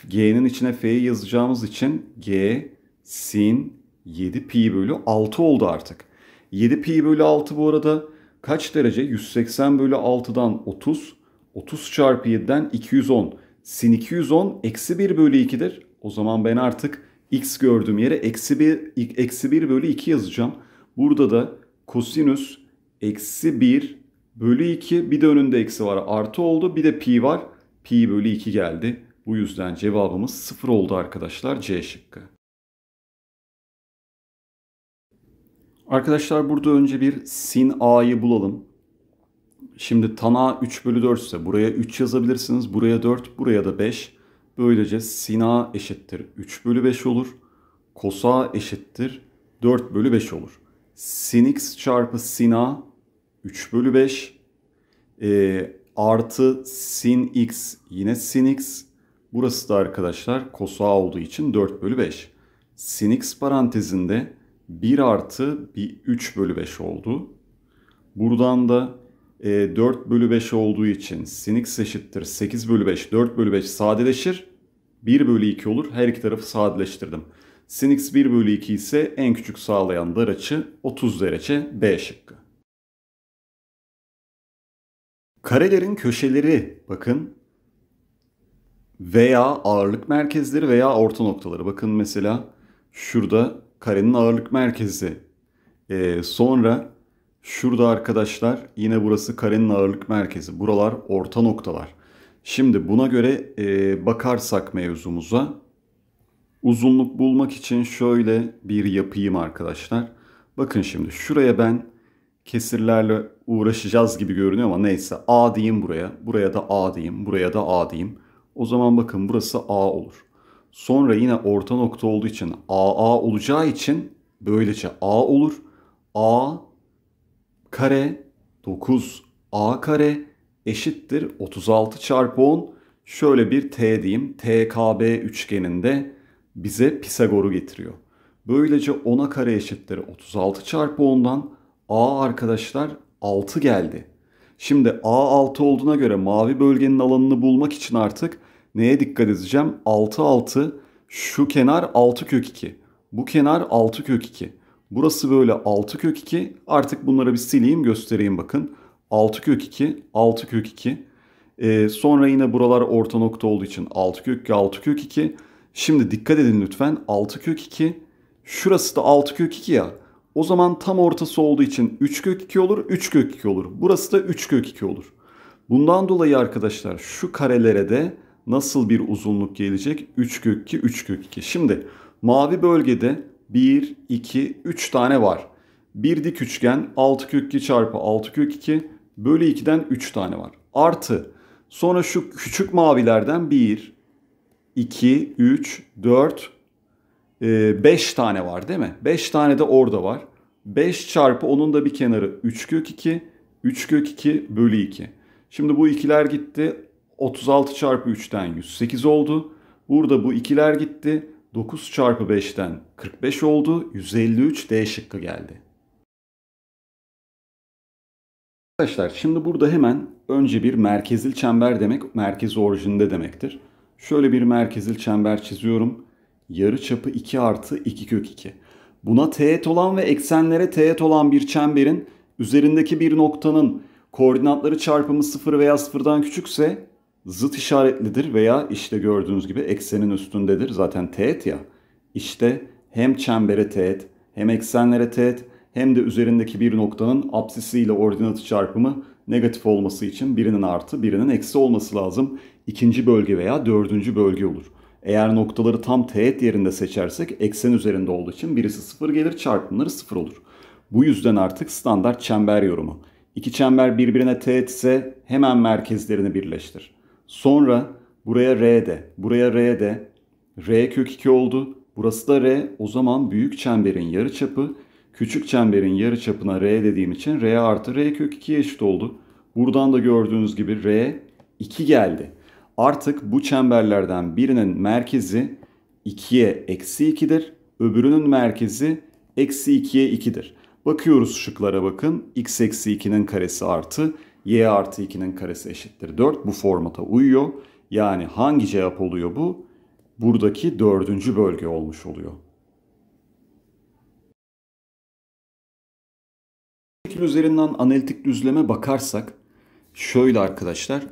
G'nin içine f'yi yazacağımız için g sin 7 pi bölü 6 oldu artık. 7 pi bölü 6 bu arada kaç derece? 180 bölü 6'dan 30. 30 çarpı 7'den 210. Sin 210 eksi 1 bölü 2'dir. O zaman ben artık x gördüğüm yere eksi 1, eksi 1 bölü 2 yazacağım. Burada da kosinüs eksi 1 bölü 2 bir de önünde eksi var artı oldu bir de pi var. Pi bölü 2 geldi. Bu yüzden cevabımız 0 oldu arkadaşlar C şıkkı. Arkadaşlar burada önce bir sin a'yı bulalım. Şimdi tan a 3 bölü 4 ise buraya 3 yazabilirsiniz. Buraya 4, buraya da 5. Böylece sina eşittir 3 bölü 5 olur. Kosa eşittir 4 bölü 5 olur. Sin x çarpı sina 3 bölü 5 e, artı sin x yine sin x. Burası da arkadaşlar kosa olduğu için 4 bölü 5. Sin x parantezinde 1 artı bir 3 bölü 5 oldu. Buradan da e, 4 bölü 5 olduğu için sin x eşittir 8 bölü 5 4 bölü 5 sadeleşir. 1 bölü 2 olur. Her iki tarafı sadeleştirdim. Sin x 1 bölü 2 ise en küçük sağlayan dar açı 30 derece B şıkkı. Karelerin köşeleri bakın veya ağırlık merkezleri veya orta noktaları. Bakın mesela şurada karenin ağırlık merkezi. Ee, sonra şurada arkadaşlar yine burası karenin ağırlık merkezi. Buralar orta noktalar. Şimdi buna göre e, bakarsak mevzumuza uzunluk bulmak için şöyle bir yapayım arkadaşlar. Bakın şimdi şuraya ben kesirlerle uğraşacağız gibi görünüyor ama neyse A diyeyim buraya. Buraya da A diyeyim. Buraya da A diyeyim. O zaman bakın burası A olur. Sonra yine orta nokta olduğu için AA olacağı için böylece A olur. A kare 9 A kare eşittir 36 çarpı 10 şöyle bir T diyeyim. TKB üçgeninde bize Pisagor'u getiriyor. Böylece 10'a kare eşittir 36 çarpı 10'dan A arkadaşlar 6 geldi. Şimdi A 6 olduğuna göre mavi bölgenin alanını bulmak için artık neye dikkat edeceğim? 6 6 şu kenar 6 kök 2. Bu kenar 6 kök 2. Burası böyle 6 kök 2. Artık bunları bir sileyim göstereyim bakın. 6 kök 2, 6 kök 2. Ee, sonra yine buralar orta nokta olduğu için 6 kök 2, 6 kök 2. Şimdi dikkat edin lütfen 6 kök 2. Şurası da 6 kök 2 ya. O zaman tam ortası olduğu için 3 kök 2 olur, 3 kök 2 olur. Burası da 3 kök 2 olur. Bundan dolayı arkadaşlar şu karelere de nasıl bir uzunluk gelecek? 3 kök 2, 3 kök 2. Şimdi mavi bölgede 1, 2, 3 tane var. Bir dik üçgen 6 kök 2 çarpı 6 kök 2 Bölü 2'den 3 tane var. Artı sonra şu küçük mavilerden 1, 2, 3, 4, 5 tane var değil mi? 5 tane de orada var. 5 çarpı onun da bir kenarı 3 kök 2. 3 kök 2 bölü 2. Şimdi bu ikiler gitti. 36 çarpı 3'ten 108 oldu. Burada bu ikiler gitti. 9 çarpı 5'ten 45 oldu. 153 D şıkkı geldi. Arkadaşlar şimdi burada hemen önce bir merkezil çember demek merkez orijinde demektir. Şöyle bir merkezil çember çiziyorum. Yarı çapı 2 artı 2 kök 2. Buna teğet olan ve eksenlere teğet olan bir çemberin üzerindeki bir noktanın koordinatları çarpımı 0 veya 0'dan küçükse zıt işaretlidir veya işte gördüğünüz gibi eksenin üstündedir. Zaten teğet ya. işte hem çembere teğet hem eksenlere teğet hem de üzerindeki bir noktanın apsisi ile ordinatı çarpımı negatif olması için birinin artı birinin eksi olması lazım. İkinci bölge veya dördüncü bölge olur. Eğer noktaları tam teğet yerinde seçersek eksen üzerinde olduğu için birisi sıfır gelir çarpımları sıfır olur. Bu yüzden artık standart çember yorumu. İki çember birbirine teğet ise hemen merkezlerini birleştir. Sonra buraya R de, buraya R de, R kök 2 oldu. Burası da R o zaman büyük çemberin yarı çapı. Küçük çemberin yarı çapına R dediğim için R artı R kök 2 eşit oldu. Buradan da gördüğünüz gibi R 2 geldi. Artık bu çemberlerden birinin merkezi 2'ye eksi 2'dir. Öbürünün merkezi eksi 2'ye 2'dir. Bakıyoruz şıklara bakın. x eksi 2'nin karesi artı y artı 2'nin karesi eşittir 4. Bu formata uyuyor. Yani hangi cevap oluyor bu? Buradaki dördüncü bölge olmuş oluyor. şekil üzerinden analitik düzleme bakarsak şöyle arkadaşlar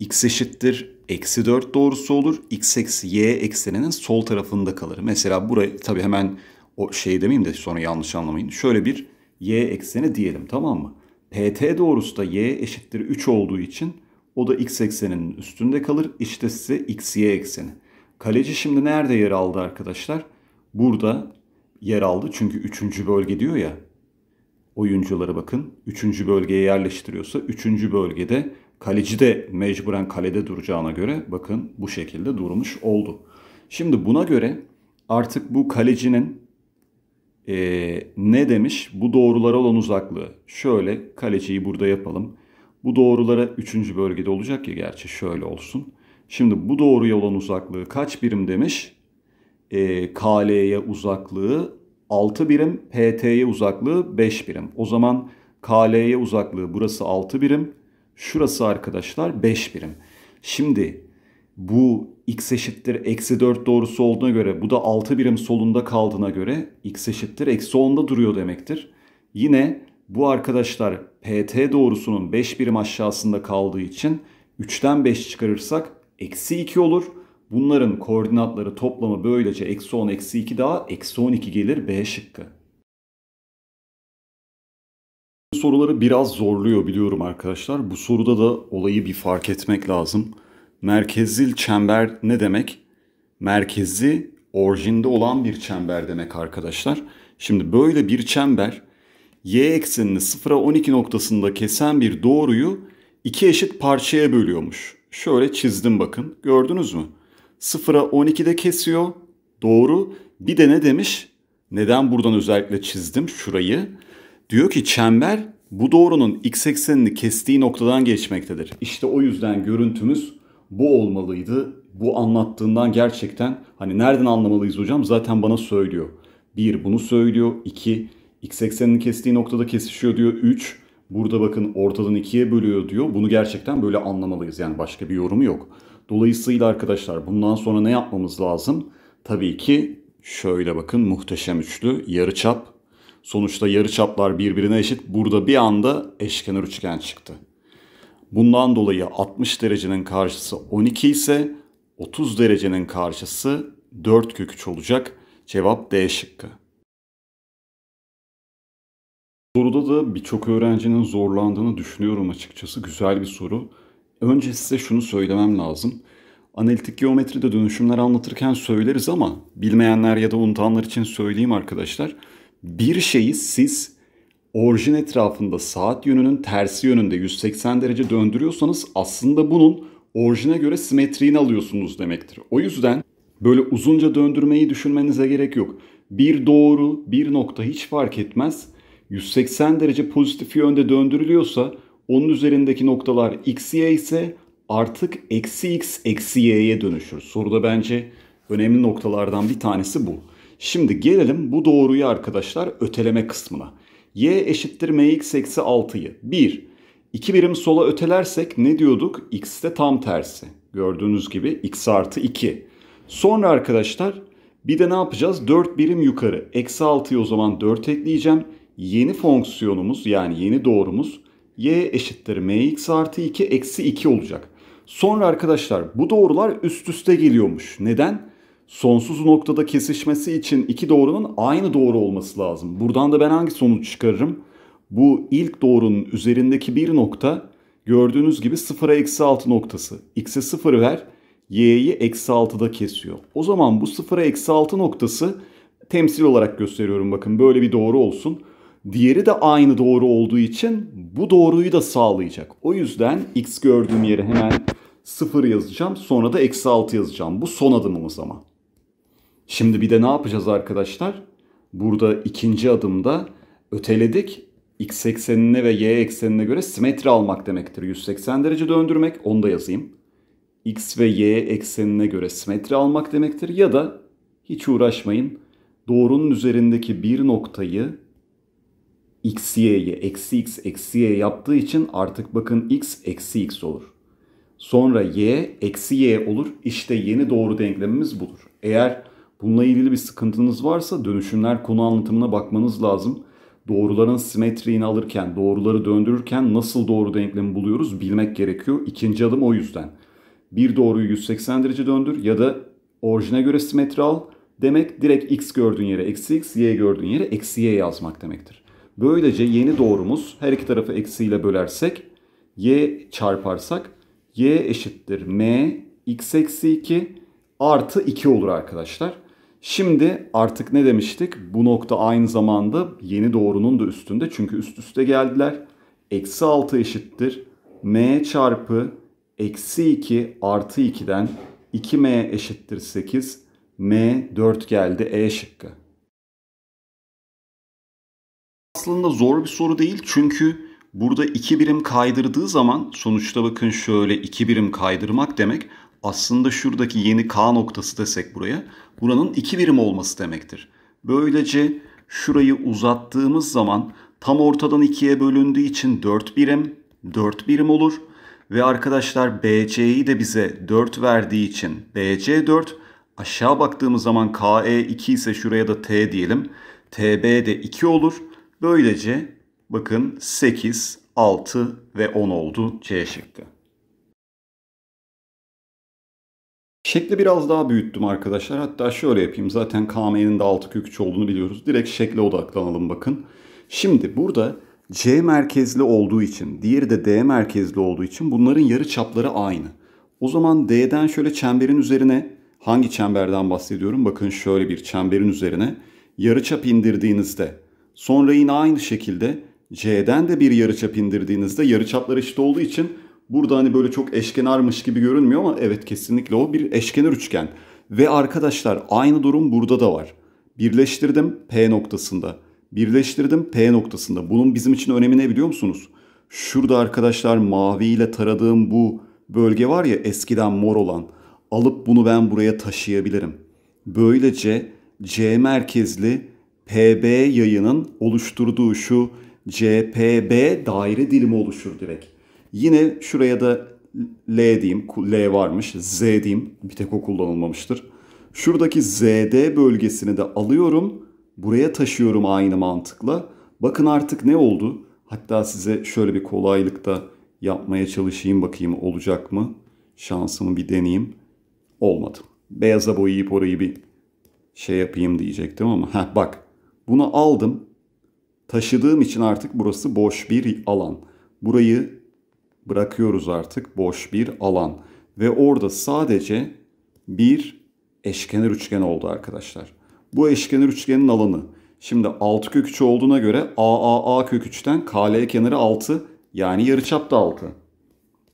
x eşittir eksi 4 doğrusu olur. x eksi y ekseninin sol tarafında kalır. Mesela burayı tabii hemen o şey demeyeyim de sonra yanlış anlamayın. Şöyle bir y ekseni diyelim tamam mı? PT doğrusu da y eşittir 3 olduğu için o da x ekseninin üstünde kalır. İşte size x y ekseni. Kaleci şimdi nerede yer aldı arkadaşlar? Burada yer aldı çünkü 3. bölge diyor ya oyuncuları bakın üçüncü bölgeye yerleştiriyorsa üçüncü bölgede kaleci de mecburen kalede duracağına göre bakın bu şekilde durmuş oldu. Şimdi buna göre artık bu kalecinin e, ne demiş bu doğrulara olan uzaklığı. Şöyle kaleciyi burada yapalım. Bu doğrulara üçüncü bölgede olacak ya gerçi şöyle olsun. Şimdi bu doğruya olan uzaklığı kaç birim demiş? E, KL'ye uzaklığı 6 birim, PT'ye uzaklığı 5 birim. O zaman KL'ye uzaklığı burası 6 birim. Şurası arkadaşlar 5 birim. Şimdi bu x eşittir eksi 4 doğrusu olduğuna göre bu da 6 birim solunda kaldığına göre x eşittir eksi 10'da duruyor demektir. Yine bu arkadaşlar pt doğrusunun 5 birim aşağısında kaldığı için 3'ten 5 çıkarırsak eksi 2 olur. Bunların koordinatları toplamı böylece eksi 10 eksi 2 daha eksi 12 gelir B şıkkı. Bu Soruları biraz zorluyor biliyorum arkadaşlar. Bu soruda da olayı bir fark etmek lazım. Merkezil çember ne demek? Merkezi orijinde olan bir çember demek arkadaşlar. Şimdi böyle bir çember y eksenini 0'a 12 noktasında kesen bir doğruyu iki eşit parçaya bölüyormuş. Şöyle çizdim bakın. Gördünüz mü? 0'a 12'de kesiyor. Doğru. Bir de ne demiş? Neden buradan özellikle çizdim şurayı? Diyor ki çember bu doğrunun x eksenini kestiği noktadan geçmektedir. İşte o yüzden görüntümüz bu olmalıydı. Bu anlattığından gerçekten hani nereden anlamalıyız hocam? Zaten bana söylüyor. 1 bunu söylüyor. 2 x eksenini kestiği noktada kesişiyor diyor. 3 burada bakın ortadan ikiye bölüyor diyor. Bunu gerçekten böyle anlamalıyız. Yani başka bir yorumu yok. Dolayısıyla arkadaşlar bundan sonra ne yapmamız lazım? Tabii ki şöyle bakın muhteşem üçlü yarıçap. Sonuçta yarıçaplar birbirine eşit. Burada bir anda eşkenar üçgen çıktı. Bundan dolayı 60 derecenin karşısı 12 ise 30 derecenin karşısı 4 kök olacak. Cevap D şıkkı. Soruda da birçok öğrencinin zorlandığını düşünüyorum açıkçası. Güzel bir soru önce size şunu söylemem lazım. Analitik geometride dönüşümler anlatırken söyleriz ama bilmeyenler ya da unutanlar için söyleyeyim arkadaşlar. Bir şeyi siz orijin etrafında saat yönünün tersi yönünde 180 derece döndürüyorsanız aslında bunun orijine göre simetriğini alıyorsunuz demektir. O yüzden böyle uzunca döndürmeyi düşünmenize gerek yok. Bir doğru, bir nokta hiç fark etmez. 180 derece pozitif yönde döndürülüyorsa onun üzerindeki noktalar x, y ise artık eksi x eksi y'ye dönüşür. Soruda bence önemli noktalardan bir tanesi bu. Şimdi gelelim bu doğruyu arkadaşlar öteleme kısmına. y eşittir mx eksi 6'yı. 1. 2 birim sola ötelersek ne diyorduk? x de tam tersi. Gördüğünüz gibi x artı 2. Sonra arkadaşlar bir de ne yapacağız? 4 birim yukarı. Eksi 6'yı o zaman 4 ekleyeceğim. Yeni fonksiyonumuz yani yeni doğrumuz y eşittir mx artı 2 eksi 2 olacak. Sonra arkadaşlar bu doğrular üst üste geliyormuş. Neden? Sonsuz noktada kesişmesi için iki doğrunun aynı doğru olması lazım. Buradan da ben hangi sonuç çıkarırım? Bu ilk doğrunun üzerindeki bir nokta gördüğünüz gibi 0'a eksi 6 noktası. X'e 0 ver y'yi eksi 6'da kesiyor. O zaman bu 0'a eksi 6 noktası temsil olarak gösteriyorum bakın böyle bir doğru olsun. Diğeri de aynı doğru olduğu için bu doğruyu da sağlayacak. O yüzden x gördüğüm yere hemen 0 yazacağım. Sonra da eksi 6 yazacağım. Bu son adımımız ama. Şimdi bir de ne yapacağız arkadaşlar? Burada ikinci adımda öteledik. X eksenine ve Y eksenine göre simetri almak demektir. 180 derece döndürmek. Onu da yazayım. X ve Y eksenine göre simetri almak demektir. Ya da hiç uğraşmayın. Doğrunun üzerindeki bir noktayı x, y'yi eksi x eksi y yaptığı için artık bakın x eksi x olur. Sonra y eksi y olur. İşte yeni doğru denklemimiz budur. Eğer bununla ilgili bir sıkıntınız varsa dönüşümler konu anlatımına bakmanız lazım. Doğruların simetriğini alırken, doğruları döndürürken nasıl doğru denklemi buluyoruz bilmek gerekiyor. İkinci adım o yüzden. Bir doğruyu 180 derece döndür ya da orijine göre simetri al. Demek direkt x gördüğün yere eksi x, y gördüğün yere eksi y yazmak demektir. Böylece yeni doğrumuz her iki tarafı eksiyle bölersek y çarparsak y eşittir m x eksi 2 artı 2 olur arkadaşlar. Şimdi artık ne demiştik? Bu nokta aynı zamanda yeni doğrunun da üstünde. Çünkü üst üste geldiler. Eksi 6 eşittir. m çarpı eksi 2 artı 2'den 2m eşittir 8. m 4 geldi e şıkkı aslında zor bir soru değil çünkü burada iki birim kaydırdığı zaman sonuçta bakın şöyle iki birim kaydırmak demek aslında şuradaki yeni k noktası desek buraya buranın iki birim olması demektir. Böylece şurayı uzattığımız zaman tam ortadan ikiye bölündüğü için 4 birim 4 birim olur. Ve arkadaşlar BC'yi de bize 4 verdiği için BC 4 aşağı baktığımız zaman KE 2 ise şuraya da T diyelim. TB de 2 olur. Böylece bakın 8, 6 ve 10 oldu C şıkkı. Şekli biraz daha büyüttüm arkadaşlar. Hatta şöyle yapayım. Zaten KM'nin de 6 kök 3 olduğunu biliyoruz. Direkt şekle odaklanalım bakın. Şimdi burada C merkezli olduğu için, diğeri de D merkezli olduğu için bunların yarı çapları aynı. O zaman D'den şöyle çemberin üzerine hangi çemberden bahsediyorum? Bakın şöyle bir çemberin üzerine yarı çap indirdiğinizde Sonra yine aynı şekilde C'den de bir yarıçap indirdiğinizde yarıçaplar eşit olduğu için burada hani böyle çok eşkenarmış gibi görünmüyor ama evet kesinlikle o bir eşkenar üçgen. Ve arkadaşlar aynı durum burada da var. Birleştirdim P noktasında. Birleştirdim P noktasında. Bunun bizim için önemi ne biliyor musunuz? Şurada arkadaşlar mavi ile taradığım bu bölge var ya eskiden mor olan. Alıp bunu ben buraya taşıyabilirim. Böylece C merkezli PB yayının oluşturduğu şu CPB daire dilimi oluşur direkt. Yine şuraya da L diyeyim. L varmış. Z diyeyim. Bir tek o kullanılmamıştır. Şuradaki ZD bölgesini de alıyorum. Buraya taşıyorum aynı mantıkla. Bakın artık ne oldu? Hatta size şöyle bir kolaylıkta yapmaya çalışayım bakayım olacak mı? Şansımı bir deneyeyim. Olmadı. Beyaza boyayıp orayı bir şey yapayım diyecektim ama heh, bak bunu aldım. Taşıdığım için artık burası boş bir alan. Burayı bırakıyoruz artık boş bir alan. Ve orada sadece bir eşkenar üçgen oldu arkadaşlar. Bu eşkenar üçgenin alanı. Şimdi 6 kök 3 olduğuna göre AAA kök 3'ten KL kenarı 6 yani yarıçap da 6.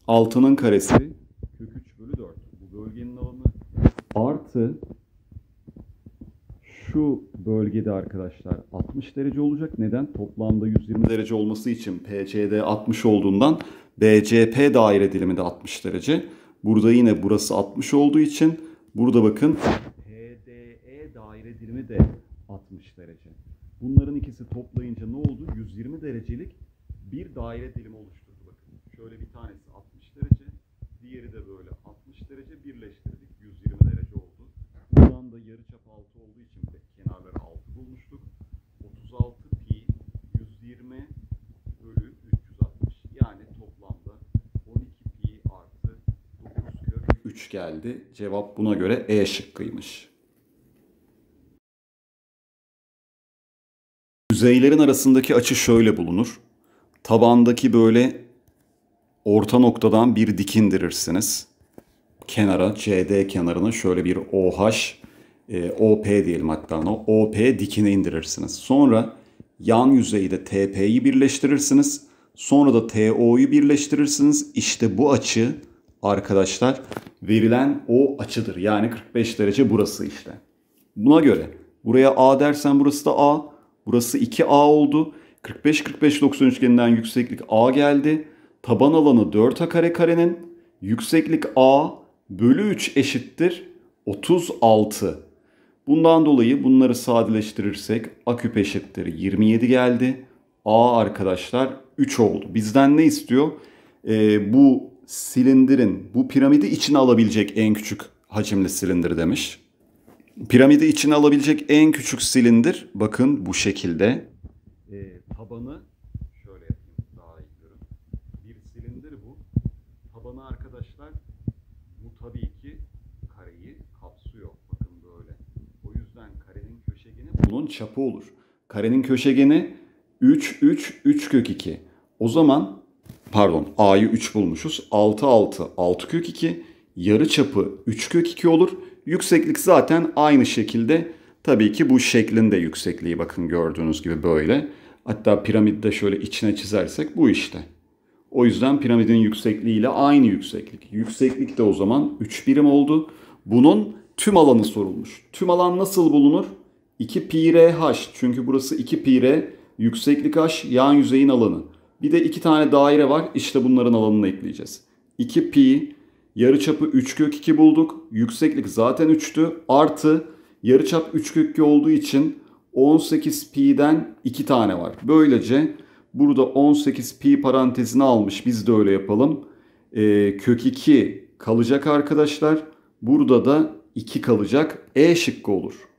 6'nın karesi kök 3 bölü 4. Bu bölgenin alanı artı şu bölgede arkadaşlar 60 derece olacak. Neden? Toplamda 120 derece olması için PCD 60 olduğundan BCP daire dilimi de 60 derece. Burada yine burası 60 olduğu için burada bakın PDE daire dilimi de 60 derece. Bunların ikisi toplayınca ne oldu? 120 derecelik bir daire dilimi oluşturdu. Bakın şöyle bir tanesi 60 derece, diğeri de böyle 60 derece birleşti. geldi. Cevap buna göre E şıkkıymış. Yüzeylerin arasındaki açı şöyle bulunur. Tabandaki böyle orta noktadan bir dikindirirsiniz Kenara, CD kenarına şöyle bir OH, e, OP diyelim hatta ona, OP dikine indirirsiniz. Sonra yan yüzeyde de TP'yi birleştirirsiniz. Sonra da TO'yu birleştirirsiniz. İşte bu açı arkadaşlar verilen o açıdır. Yani 45 derece burası işte. Buna göre buraya A dersen burası da A. Burası 2A oldu. 45-45-90 üçgeninden yükseklik A geldi. Taban alanı 4A kare karenin yükseklik A bölü 3 eşittir 36. Bundan dolayı bunları sadeleştirirsek A küp eşittir 27 geldi. A arkadaşlar 3 oldu. Bizden ne istiyor? Ee, bu silindirin bu piramidi içine alabilecek en küçük hacimli silindir demiş. Piramidi içine alabilecek en küçük silindir bakın bu şekilde. E, tabanı şöyle yapayım daha iyi görün. Bir silindir bu. Tabanı arkadaşlar bu tabii ki kareyi kapsıyor. Bakın böyle. O yüzden karenin köşegeni bunun çapı olur. Karenin köşegeni 3 3 3 kök 2. O zaman pardon A'yı 3 bulmuşuz. 6 6 6 kök 2 yarı çapı 3 kök 2 olur. Yükseklik zaten aynı şekilde tabii ki bu şeklin de yüksekliği bakın gördüğünüz gibi böyle. Hatta piramidde şöyle içine çizersek bu işte. O yüzden piramidin yüksekliği ile aynı yükseklik. Yükseklik de o zaman 3 birim oldu. Bunun tüm alanı sorulmuş. Tüm alan nasıl bulunur? 2 pi r h çünkü burası 2 pi r yükseklik h yan yüzeyin alanı. Bir de iki tane daire var. İşte bunların alanını ekleyeceğiz. 2 pi yarıçapı 3 kök 2 bulduk. Yükseklik zaten 3'tü. Artı yarıçap 3 kök 2 olduğu için 18 pi'den 2 tane var. Böylece burada 18 pi parantezini almış. Biz de öyle yapalım. E, kök 2 kalacak arkadaşlar. Burada da 2 kalacak. E şıkkı olur.